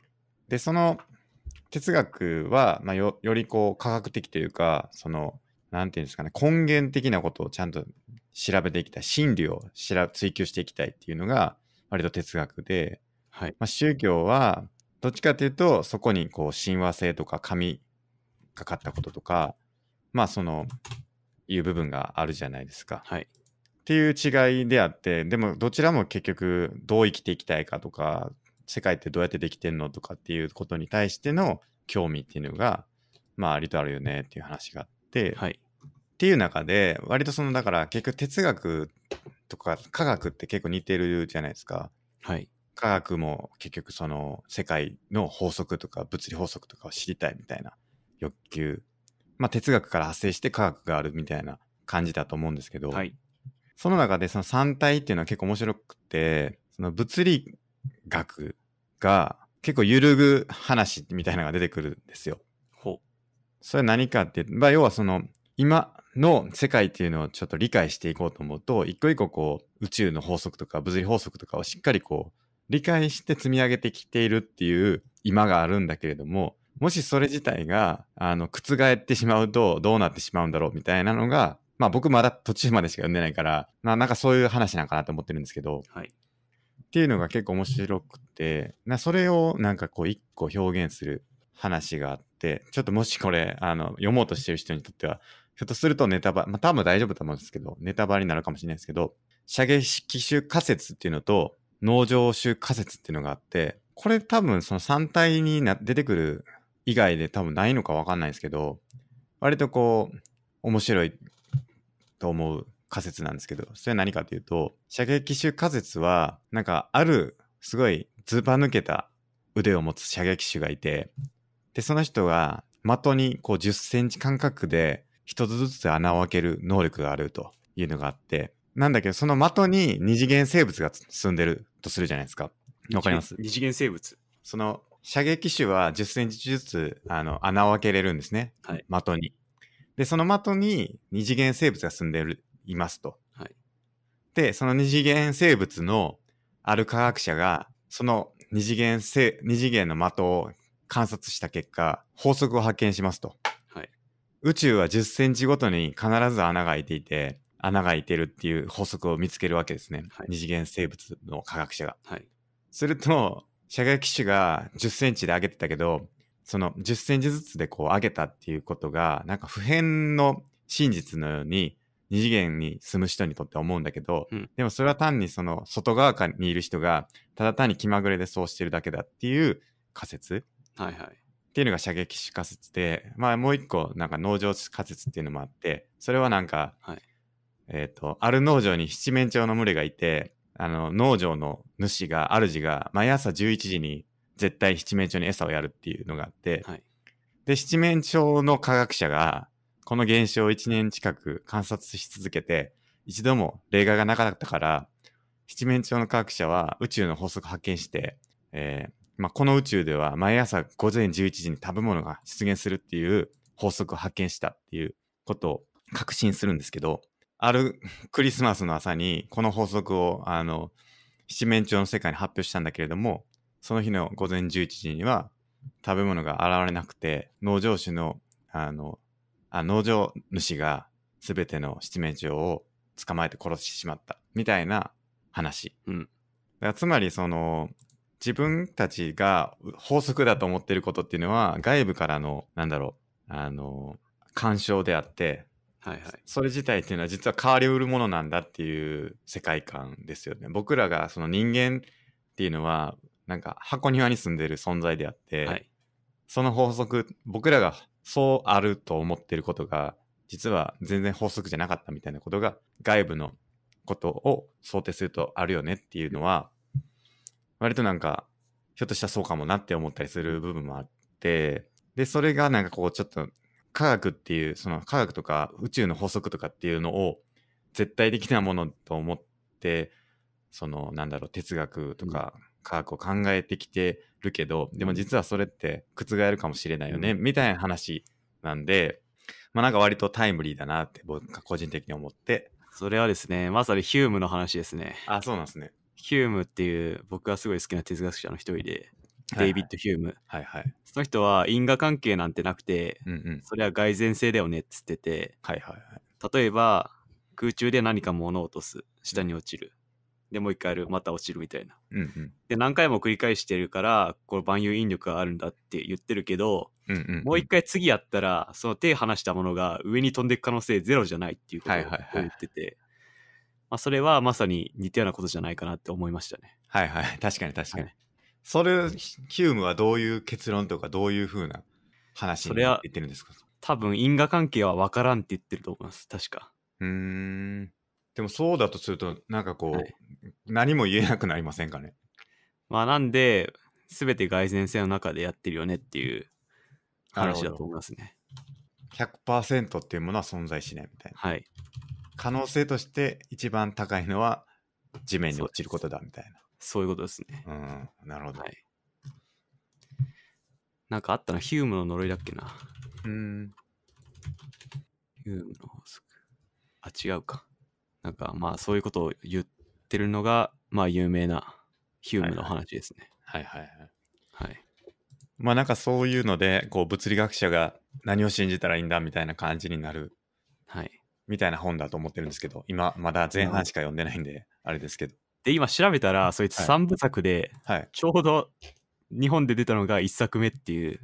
でその哲学は、まあ、よりこう科学的というかその何て言うんですかね根源的なことをちゃんと調べていきたい真理を追求していきたいっていうのが割と哲学で、はいまあ、宗教はどっちかというとそこにこう神話性とか神がかったこととかまあそのいう部分があるじゃないですか。はい、っていう違いであって、でもどちらも結局どう生きていきたいかとか、世界ってどうやってできてんのとかっていうことに対しての興味っていうのが、まあありとあるよねっていう話があって、はい、っていう中で、割とそのだから結局哲学とか科学って結構似てるじゃないですか。はい。科学も結局その世界の法則とか物理法則とかを知りたいみたいな欲求。まあ哲学から発生して科学があるみたいな感じだと思うんですけど、はい、その中でその3体っていうのは結構面白くて、その物理学が結構揺るぐ話みたいなのが出てくるんですよ。ほう。それは何かって、まあ要はその今の世界っていうのをちょっと理解していこうと思うと、一個一個こう宇宙の法則とか物理法則とかをしっかりこう理解して積み上げてきているっていう今があるんだけれども、もしそれ自体が、あの、覆ってしまうとどうなってしまうんだろうみたいなのが、まあ僕まだ途中までしか読んでないから、まあなんかそういう話なんかなと思ってるんですけど、はい、っていうのが結構面白くて、なそれをなんかこう一個表現する話があって、ちょっともしこれ、あの、読もうとしてる人にとっては、ひょっとするとネタバレ、まあ多分大丈夫と思うんですけど、ネタバレになるかもしれないですけど、射撃種仮説っていうのと、農場種仮説っていうのがあって、これ多分その3体にな出てくる以外で多分ないのか分かんないですけど、割とこう、面白いと思う仮説なんですけど、それは何かというと、射撃手仮説は、なんかあるすごいズば抜けた腕を持つ射撃手がいて、で、その人が的にこう10センチ間隔で一つずつ穴を開ける能力があるというのがあって、なんだけど、その的に二次元生物が進んでるとするじゃないですか。わかります二次元生物。その射撃手は10センチずつあの穴を開けれるんですね。はい、的に。で、その的に二次元生物が住んでいますと。はい、で、その二次元生物のある科学者が、その二次元せ二次元の的を観察した結果、法則を発見しますと。はい、宇宙は10センチごとに必ず穴が開いていて、穴が開いてるっていう法則を見つけるわけですね。はい、二次元生物の科学者が。はい、すると、射撃手が10センチで上げてたけど、その10センチずつでこう上げたっていうことがなんか普遍の真実のように二次元に住む人にとって思うんだけど、うん、でもそれは単にその外側にいる人がただ単に気まぐれでそうしてるだけだっていう仮説、はいはい、っていうのが射撃手仮説で、まあ、もう一個なんか農場仮説っていうのもあってそれはなんか、はい、えっ、ー、とある農場に七面鳥の群れがいてあの農場の主が主が毎朝11時に絶対七面鳥に餌をやるっていうのがあって、はい、で七面鳥の科学者がこの現象を1年近く観察し続けて一度も例外がなかったから七面鳥の科学者は宇宙の法則を発見して、えーまあ、この宇宙では毎朝午前11時に食べ物が出現するっていう法則を発見したっていうことを確信するんですけどあるクリスマスの朝にこの法則をあの七面鳥の世界に発表したんだけれどもその日の午前11時には食べ物が現れなくて、農場主の、あの、あ農場主が全ての七面鳥を捕まえて殺してしまった、みたいな話。うん。だつまり、その、自分たちが法則だと思ってることっていうのは、外部からの、なんだろう、あの、干渉であって、はいはい、それ自体っていうのは実は変わりうるものなんだっていう世界観ですよね。僕らがその人間っていうのはなんか箱庭に住んでる存在であって、はい、その法則僕らがそうあると思ってることが実は全然法則じゃなかったみたいなことが外部のことを想定するとあるよねっていうのは割となんかひょっとしたらそうかもなって思ったりする部分もあってでそれがなんかこうちょっと科学っていうその科学とか宇宙の法則とかっていうのを絶対的なものと思ってそのなんだろう哲学とかかこう考えてきてるけどでも実はそれって覆るかもしれないよね、うん、みたいな話なんで、まあ、なんか割とタイムリーだなって僕が個人的に思ってそれはですねまさにヒュームの話ですねあそうなんですねヒュームっていう僕がすごい好きな哲学者の一人でデイビッド・ヒューム、はいはい、その人は因果関係なんてなくて、うんうん、それは蓋然性だよねっつってて、はいはいはい、例えば空中で何か物を落とす下に落ちる、でもう一回やるまた落ちるみたいな。うんうん、で何回も繰り返してるからこの万有引力があるんだって言ってるけど、うんうんうん、もう一回次やったらその手離したものが上に飛んでいく可能性ゼロじゃないっていうことを言ってて、はいはいはい、まあ、それはまさに似たようなことじゃないかなって思いましたね。はいはい確かに確かに。はい、それヒュームはどういう結論とかどういうふうな話に言ってるんですか多分因果関係は分からんって言ってると思います確か。うーんでもそうだとすると、なんかこう、はい、何も言えなくなりませんかね。まあなんで、すべて蓋然性の中でやってるよねっていう話だと思いますね。100%っていうものは存在しないみたいな。はい。可能性として一番高いのは地面に落ちることだみたいな。そういうことですね。うん、なるほど。はい、なんかあったな、ヒュームの呪いだっけな。うん。ヒュームの法則。あ、違うか。なんかまあそういうことを言ってるのが、まあ有名なヒュームの話ですね。はいはいはい。はい、まあなんかそういうので、こう物理学者が何を信じたらいいんだみたいな感じになる。はい。みたいな本だと思ってるんですけど、今まだ前半しか読んでないんで、あれですけど。で、今調べたら、そいつ3部作で、はい、ちょうど日本で出たのが1作目っていう。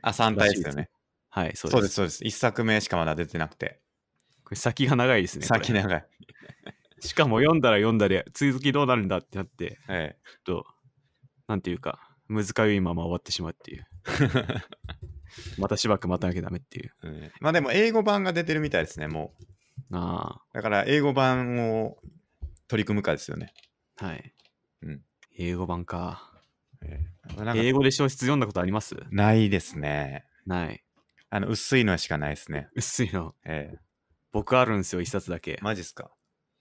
あ、3体ですよね。はい、そうです。そうです、そうです。1作目しかまだ出てなくて。これ先が長いですね。先長い。しかも読んだら読んだで、続きどうなるんだってなって、はい、ちょっと、なんていうか、難しいまま終わってしまうっていう。またしばらく待たなきゃダメっていう、うん、まあでも英語版が出てるみたいですね、もう。ああ。だから英語版を取り組むかですよね。はい。うん、英語版か。えー、英語で小説読んだことありますないですね。ない。あの、薄いのしかないですね。薄いの。ええー僕あるんですよ、一冊だけ。マジっすか。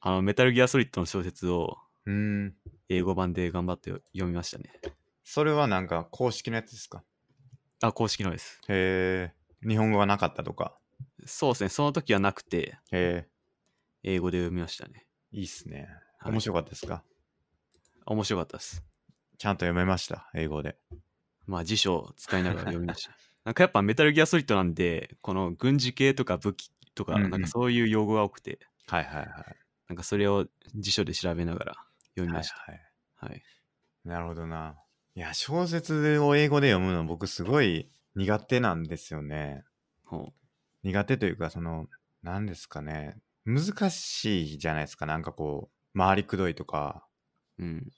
あの、メタルギアソリッドの小説を、うん。英語版で頑張って読みましたね。それはなんか公式のやつですかあ、公式のです。へえ。日本語がなかったとか。そうですね、その時はなくて、へえ。英語で読みましたね。いいっすね。面白かったですか、はい、面白かったです。ちゃんと読めました、英語で。まあ辞書を使いながら読みました。なんかやっぱメタルギアソリッドなんで、この軍事系とか武器とか、うんうん、なんかそういう用語が多くて、はいはいはい。なんかそれを辞書で調べながら読みました。はい、はい、はい。なるほどな。いや、小説を英語で読むの僕すごい苦手なんですよね。ほう苦手というか、その、何ですかね。難しいじゃないですか。なんかこう、回りくどいとか。うん。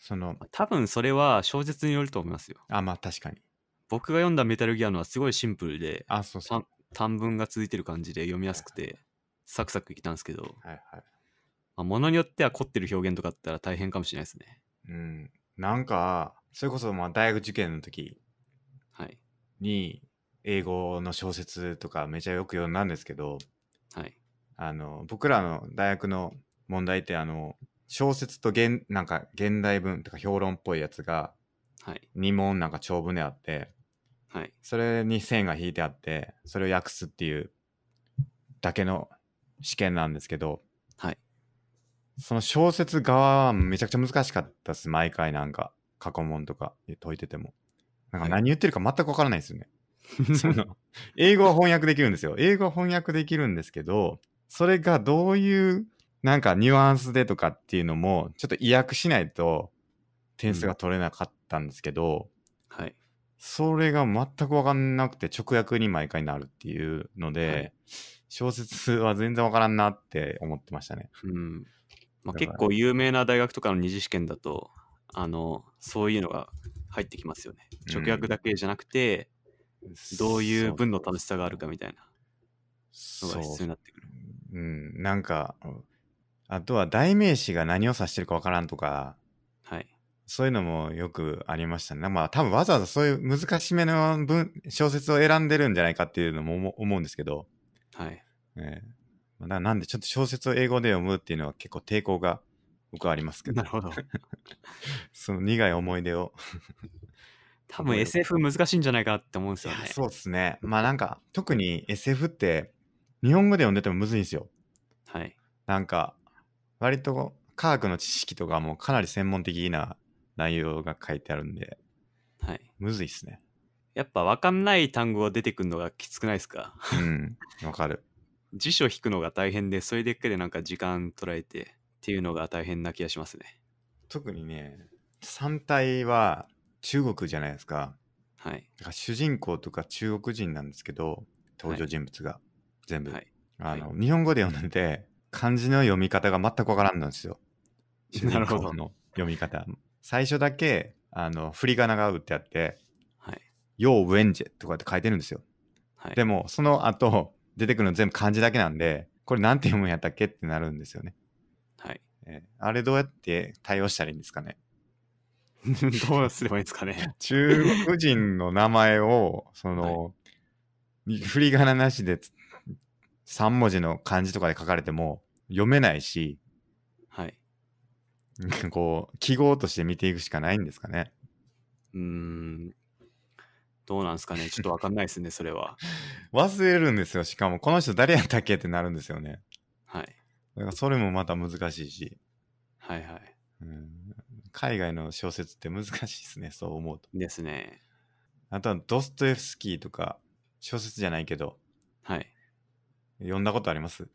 その。多分それは小説によると思いますよ。あ、まあ確かに。僕が読んだメタルギアのはすごいシンプルで、あ、そうそう。短文が続いてる感じで読みやすくて、サクサクいきたんですけど、はいはいまあ、ものによっては凝ってる表現とかあったら大変かもしれないですね。うん、なんかそれこそまあ大学受験の時に英語の小説とかめちゃよく読んだんですけど、はい、あの僕らの大学の問題ってあの小説と現なんか現代文とか評論っぽいやつが2問なんか長文であって、はい、それに線が引いてあってそれを訳すっていうだけの試験なんですけど、はい、その小説側はめちゃくちゃ難しかったです毎回なんか過去問とか解いててもなんか何言ってるか全く分からないですよね、はい、その英語は翻訳できるんですよ英語は翻訳できるんですけどそれがどういうなんかニュアンスでとかっていうのもちょっと意訳しないと点数が取れなかったんですけど、それが全く分かんなくて直訳に毎回なるっていうので、はい、小説は全然分からんなって思ってましたね。うんまあ、結構有名な大学とかの二次試験だとあのそういうのが入ってきますよね。直訳だけじゃなくて、うん、どういう文の楽しさがあるかみたいなのが必要になってくる。ううん、なんかあとは代名詞が何を指してるか分からんとかそういうのもよくありましたね。まあ多分わざわざそういう難しめの文小説を選んでるんじゃないかっていうのも思うんですけど、はい。ね、だかなんでちょっと小説を英語で読むっていうのは結構抵抗が僕はありますけど。なるほど。その苦い思い出を 多分 SF 難しいんじゃないかって思うんですよね。そうですね。まあなんか特に SF って日本語で読んでてもむずいんですよ。はい。なんか割と科学の知識とかもかなり専門的な内容が書いてあるんで、はい。むずいっすね。やっぱ分かんない単語が出てくるのがきつくないですかうん、わかる。辞書引くのが大変で、それでっかでなんか時間捉えてっていうのが大変な気がしますね。特にね、三体は中国じゃないですか。はい。だから主人公とか中国人なんですけど、登場人物が、はい、全部。はい、あの、はい、日本語で読んで、て漢字の読み方が全くわからんなんですよ。主人公の読み方。最初だけあの振り仮名が打ってあって「ようウエンジェ」とかって書いてるんですよ。はい、でもその後出てくるの全部漢字だけなんでこれ何て読むんやったっけってなるんですよね。はい、えー、あれどうやって対応したらいいんですかね どうすればいいんですかね中国人の名前をその、はい、振り仮名なしで3文字の漢字とかで書かれても読めないしこう、記号として見ていくしかないんですかね。うーん。どうなんですかねちょっとわかんないですね、それは。忘れるんですよ。しかも、この人誰やったっけってなるんですよね。はい。だからそれもまた難しいし。はいはい。うん海外の小説って難しいですね、そう思うと。ですね。あとはドストエフスキーとか、小説じゃないけど、はい。読んだことあります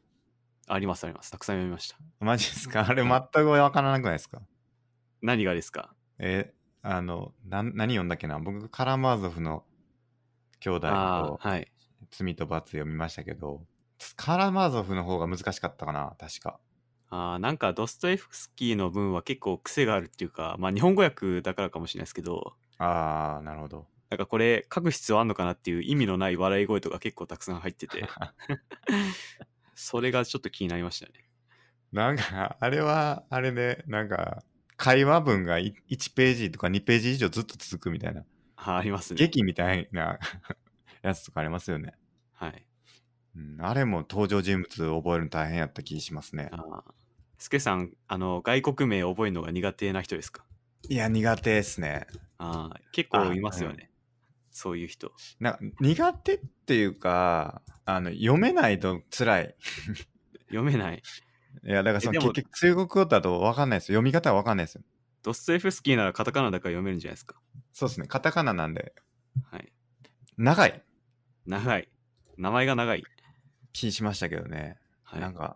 ありますあります。たくさん読みました。マジですかあれ全くわからなくないですか何がですかえ、あの、な何読んだっけな僕、カラマーゾフの兄弟と、はい、罪と罰読みましたけど、カラマーゾフの方が難しかったかな確か。あなんかドストエフスキーの文は結構癖があるっていうか、まあ、日本語訳だからかもしれないですけどああなるほどなんかこれ書く必要あんのかなっていう意味のない笑い声とか結構たくさん入ってて それがちょっと気になりましたね。なんか、あれは、あれで、なんか、会話文が1ページとか2ページ以上ずっと続くみたいな。あありますね。劇みたいな やつとかありますよね。はい。うん、あれも登場人物を覚えるの大変やった気しますね。ああ。すけさん、あの、外国名を覚えるのが苦手な人ですかいや、苦手ですね。ああ、結構いますよね。そういう人。なんか苦手っていうか、あの読めないと辛い。読めない。いや、だからその結局中国語だと分かんないです。読み方は分かんないですよ。ドストエフスキーならカタカナだから読めるんじゃないですか。そうですね。カタカナなんで。はい。長い長い。名前が長い。気にしましたけどね。はい、なんか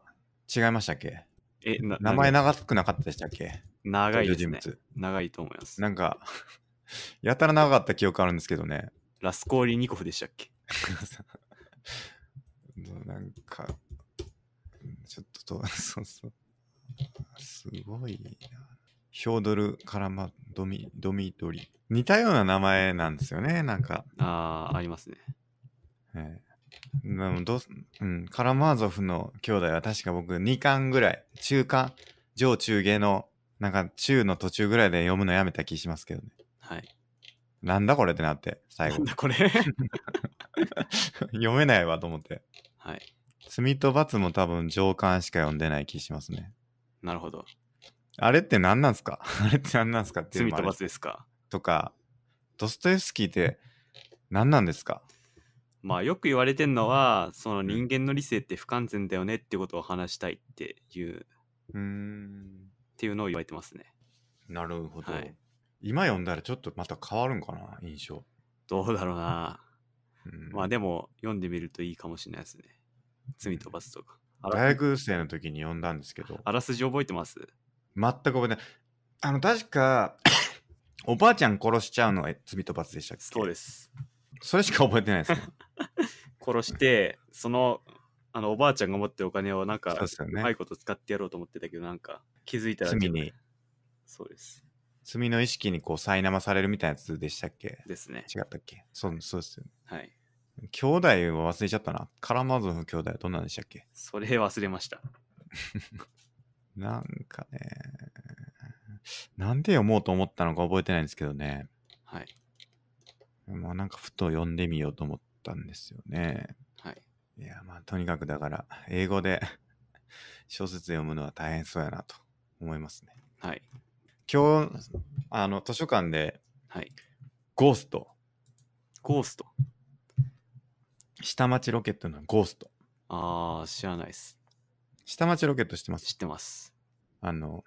違いましたっけえ、名前長くなかったでしたっけ長いです人ね。物長いと思います。なんかやたら長かった記憶あるんですけどね。ラスコーリニコフでしたっけ なんか、ちょっと そうそう。すごいな。ヒョードル・カラマドミドミドリ。似たような名前なんですよね、なんか。ああ、ありますね。えー、でもどうん、カラマーゾフの兄弟は確か僕2巻ぐらい、中間、上中下の、なんか中の途中ぐらいで読むのやめた気しますけどね。はい。なんだこれってなって、最な後ん。だこれ 読めないわと思って。はい。罪と罰も多分上巻しか読んでない気しますね。なるほど。あれって何なんすか あれって何なんすかっていう罪と罰ですか。とか、ドストエフスキーって何なんですかまあよく言われてるのは、その人間の理性って不完全だよねってことを話したいっていう、うん。っていうのを言われてますね。なるほど。はい今読んだらちょっとまた変わるんかな印象、どうだろうな。うんまあでも、読んでみるといいかもしれないですね。罪と罰とか。大学生の時に読んだんですけどあらすじ覚えてます全く覚えてないあの確か おばあちゃん殺しちゃうのは罪と罰でしたっけそうです。それしか覚えてないですね 殺して、その、あの、おばあちゃんが持ってるお金をなんそうかで、すようね、まいこと使ってやろうと思ってたけど、なんか、気づいたら、罪に。そうです。罪の意識にこう苛まされるみたいなやつでしたっけですね。違ったっけそうそうですよね。はい。兄弟を忘れちゃったな。カラマゾフ兄弟はどんなんでしたっけそれ忘れました。なんかね、なんで読もうと思ったのか覚えてないんですけどね。はい。まあなんかふと読んでみようと思ったんですよね。はい。いやまあとにかくだから英語で 小説読むのは大変そうやなと思いますね。はい。今日、あの、図書館で、はい。ゴースト、ゴースト。下町ロケットのゴースト。ああ、知らないです。下町ロケット知ってます知ってます。あの、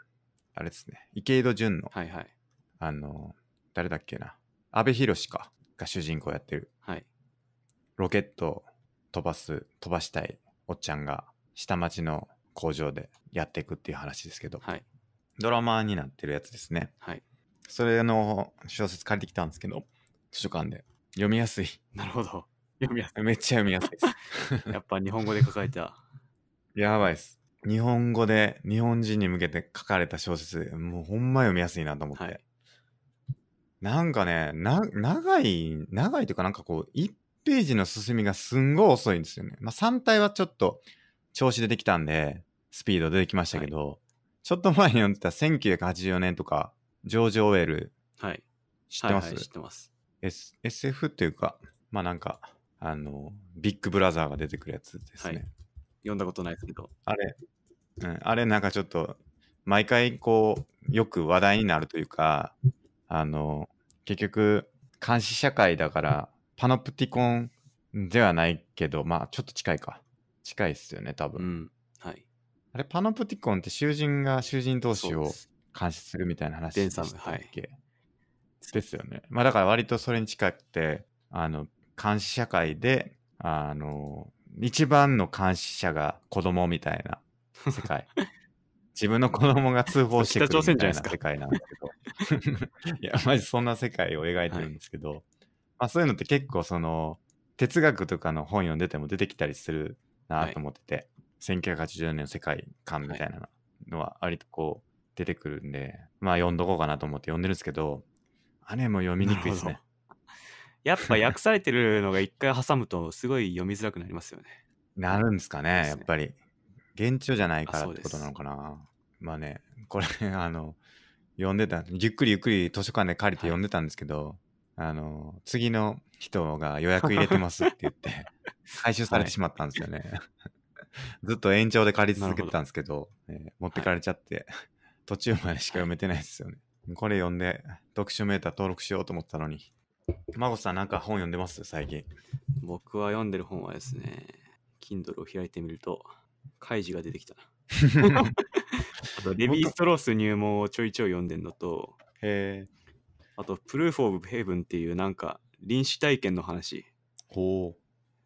あれですね。池井戸潤の、はいはい。あの、誰だっけな。阿部寛か。が主人公やってる。はい。ロケットを飛ばす、飛ばしたいおっちゃんが、下町の工場でやっていくっていう話ですけど、はい。ドラマになってるやつですね。はい。それの小説借りてきたんですけど、図書館で。読みやすい。なるほど。読みやすい。めっちゃ読みやすいです。やっぱ日本語で書かれた。やばいです。日本語で日本人に向けて書かれた小説、もうほんま読みやすいなと思って。はい、なんかね長い、長いというかなんかこう、1ページの進みがすんごい遅いんですよね。まあ3体はちょっと調子出てきたんで、スピード出てきましたけど、はいちょっと前に読んでた1984年とか、ジョージ・オウェル。はい。知ってます、はいはい、知ってます、S。SF っていうか、まあなんか、あの、ビッグブラザーが出てくるやつですね。はい、読んだことないですけど。あれ、うん、あれなんかちょっと、毎回こう、よく話題になるというか、あの、結局、監視社会だから、パノプティコンではないけど、まあちょっと近いか。近いっすよね、多分。うんあれ、パノプティコンって囚人が囚人同士を監視するみたいな話でしたっけ、はい、ですよね。まあだから割とそれに近くて、あの、監視社会で、あの、一番の監視者が子供みたいな世界。自分の子供が通報してくるみたいな世界なんだけど。いや、まじそんな世界を描いてるんですけど、はい、まあそういうのって結構その、哲学とかの本読んでても出てきたりするなと思ってて、はい、1 9 8 0年の世界観みたいなのはありとこう出てくるんで、はい、まあ読んどこうかなと思って読んでるんですけどあれも読みにくいですね やっぱ訳されてるのが一回挟むとすごい読みづらくなりますよねなるんですかね、ね、やっぱり現地じゃないからってことなのかなまあねこれ あの読んでたゆっくりゆっくり図書館で借りて読んでたんですけど、はい、あの次の人が予約入れてますって言って 回収されてしまったんですよね、はいずっと延長で借り続けてたんですけど、どえー、持ってかれちゃって、はい、途中までしか読めてないですよね。これ読んで、読書メーター登録しようと思ったのに。ゴさん、なんか本読んでます最近。僕は読んでる本はですね、Kindle を開いてみると、カイジが出てきた。あと、レヴィ・ストロース入門をちょいちょい読んでんのと、へあと、プルーフ・オブ・ヘイブンっていうなんか、臨死体験の話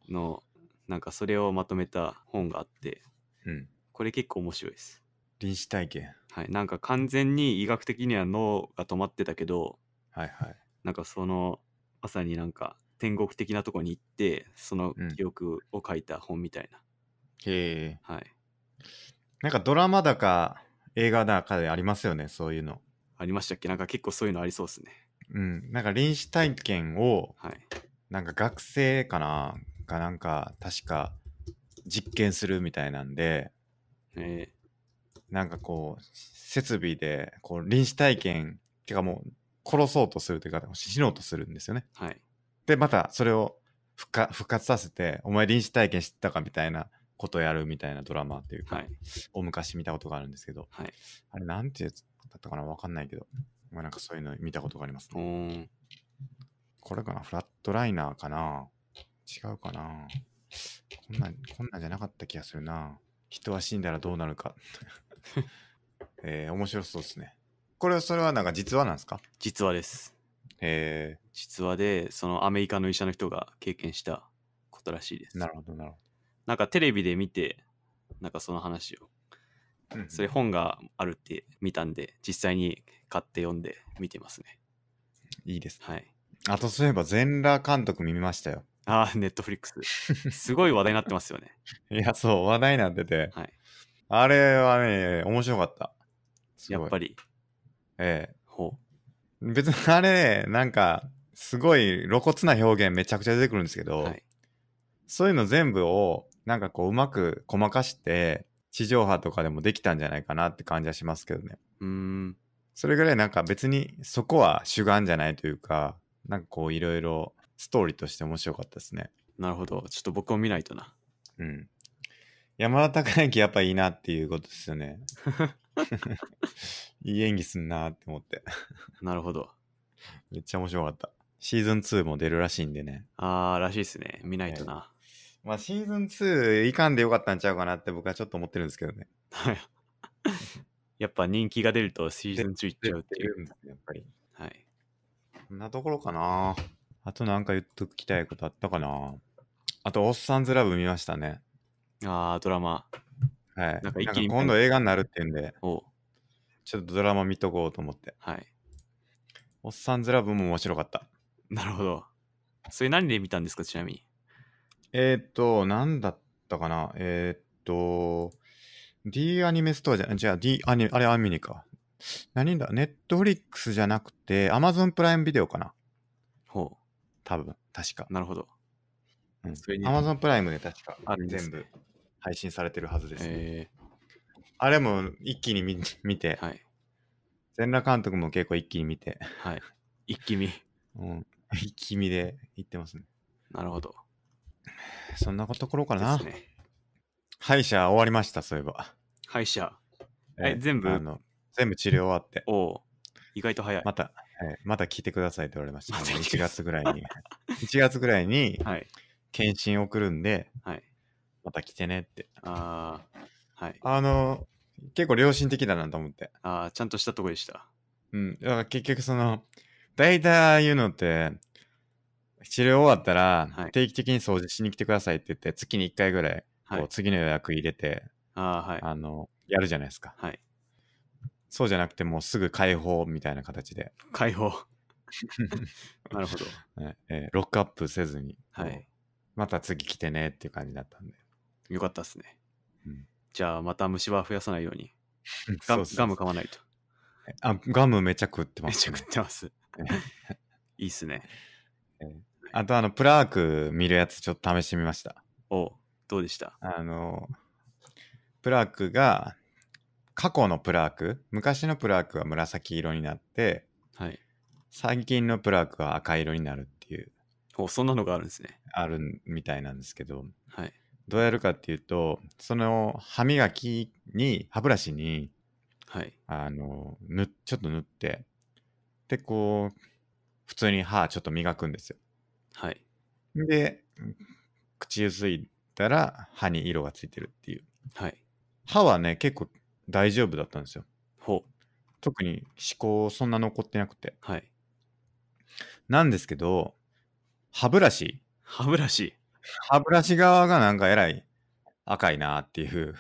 のなんかそれをまとめた本があって、うん、これ結構面白いです。臨死体験。はい、なんか完全に医学的には脳が止まってたけど、はいはい、なんかそのまさになんか天国的なとこに行ってその記憶を書いた本みたいな。うん、へえ。はい。なんかドラマだか映画だかでありますよねそういうの。ありましたっけなんか結構そういうのありそうですね。うん、なんか臨死体験を、はい、なんか学生かなかなんか確か実験するみたいなんで、えー、なんかこう設備でこう臨死体験てかもう殺そうとするというか死のうとするんですよね。はい、でまたそれを復活させてお前臨死体験してたかみたいなことやるみたいなドラマっていうか、はい、お昔見たことがあるんですけど、はい、あれなんてやつだったかな分かんないけど、まあ、なんかそういうの見たことがありますね。これかなフラットライナーかな違うかなこんなん、こんなんじゃなかった気がするな。人は死んだらどうなるか。えー、面白そうですね。これは、それはなんか実話なんですか実話です。えー、実話で、そのアメリカの医者の人が経験したことらしいです。なるほど、なるほど。なんかテレビで見て、なんかその話を。うんそれ本があるって見たんで、実際に買って読んで見てますね。いいです、ね。はい。あとそういえば、全裸監督見ましたよ。ああ、ネットフリックス。すごい話題になってますよね。いや、そう、話題になってて。はい、あれはね、面白かった。やっぱり。ええ。ほう。別にあれ、ね、なんか、すごい露骨な表現めちゃくちゃ出てくるんですけど、はい、そういうの全部を、なんかこう、うまくごまかして、地上波とかでもできたんじゃないかなって感じはしますけどね。うん。それぐらいなんか別にそこは主眼じゃないというか、なんかこういろいろストーリーとして面白かったですね。なるほど。ちょっと僕も見ないとな。うん。山田孝之やっぱいいなっていうことですよね。いい演技すんなって思って。なるほど。めっちゃ面白かった。シーズン2も出るらしいんでね。ああらしいっすね。見ないとな。まあ、シーズン2いかんでよかったんちゃうかなって僕はちょっと思ってるんですけどね。はい。やっぱ人気が出るとシーズン2いっちゃうっていう。やっぱり。はい。こんなところかな。あとなんか言っときたいことあったかなあと、オッサンズラブ見ましたね。ああ、ドラマ。はい。なんか今度映画になるっていうんで、ちょっとドラマ見とこうと思って。はい。オッサンズラブも面白かった。なるほど。それ何で見たんですか、ちなみに。えっ、と、なんだったかなえっ、と、D アニメストアじゃ、じゃあ D アニメ、あれアミニか。何だ、ネットフリックスじゃなくて、アマゾンプライムビデオかな。ほう。多分、確か。なるほど。うん、ゾン Amazon プライムで確か全部配信されてるはずです、ねえあれも一気に見見て、はい。全裸監督も結構一気に見て、はい。一気見。うん、一気見で言ってますね。なるほど。そんなところかな。ね。歯医者終わりました、そういえば。歯医者。え全部あの全部治療終わって、おお。意外と早い。また、はい、また聞いてくださいって言われました、ね。1月ぐらいに。1 月ぐらいに、はい、検診送るんで、はい、また来てねって。ああ、はい。あの、結構良心的だなと思って。ああ、ちゃんとしたとこでした。うん。だから結局その、大体いうのって、治療終わったら、定期的に掃除しに来てくださいって言って、はい、月に1回ぐらい、こう次の予約入れて、あはい、あの、やるじゃないですか。はい。そうじゃなくてもうすぐ解放みたいな形で。解放。なるほど、えー、ロックアップせずに、はい、また次来てねっていう感じだったんで。よかったっすね。うん、じゃあまた虫歯増やさないように。ガ ガム買わないと。あ、ガムめちゃ食ってます、ね、めちゃ食ってます。いいっすね。えあとあの、プラーク見るやつちょっと試してみました。おどうでしたあの、プラークが、過去のプラーク昔のプラークは紫色になって、はい。最近のプラークは赤色になるっていうお、そんなのがあるんですね。あるみたいなんですけどはい。どうやるかっていうとその歯磨きに歯ブラシにはい。あのちょっと塗ってでこう普通に歯ちょっと磨くんですよはい。で口ゆすいたら歯に色がついてるっていうはい。歯はね結構大丈夫だったんですよ。ほう。特に思考そんな残ってなくて。はい。なんですけど、歯ブラシ。歯ブラシ歯ブラシ側がなんかえらい赤いなっていう。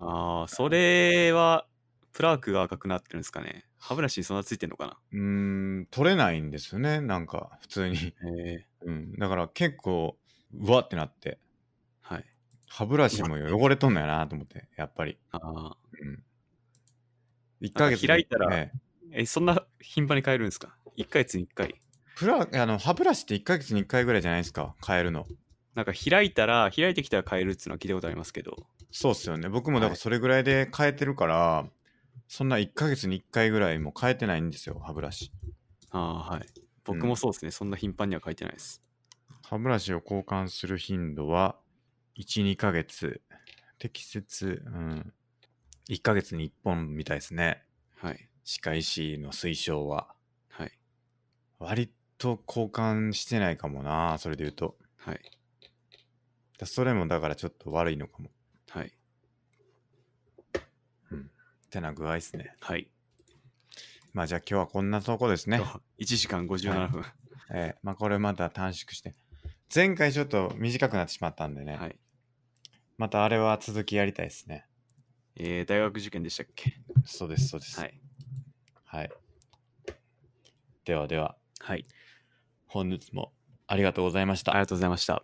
ああ、それはプラークが赤くなってるんですかね。歯ブラシにそんなついてんのかなうーん、取れないんですよね、なんか普通に。うん、だから結構、うわってなって。歯ブラシも汚れとんのやなと思って、やっぱり。ああ。うん。1ヶ月。開いたら、ね、え、そんな頻繁に変えるんですか ?1 ヶ月に1回。プラあの歯ブラシって1ヶ月に1回ぐらいじゃないですか、変えるの。なんか開いたら、開いてきたら変えるっていうのは聞いたことありますけど。そうっすよね。僕もだからそれぐらいで変えてるから、はい、そんな1ヶ月に1回ぐらいも変えてないんですよ、歯ブラシ。ああ、はい。僕もそうですね、うん、そんな頻繁には変えてないです。歯ブラシを交換する頻度は、1、2ヶ月、適切、うん、1ヶ月に1本みたいですね。はい。歯科医師の推奨は。はい。割と交換してないかもな、それで言うと。はい。だそれもだからちょっと悪いのかも。はい。うん。ってな具合ですね。はい。まあじゃあ今日はこんなとこですね。1時間57分。はい、えー、まあこれまた短縮して。前回ちょっと短くなってしまったんでね。はい。またあれは続きやりたいですね。えー、大学受験でしたっけそうです、そうです。はい。はい。ではでは、はい。本日もありがとうございましあり。がとうございました。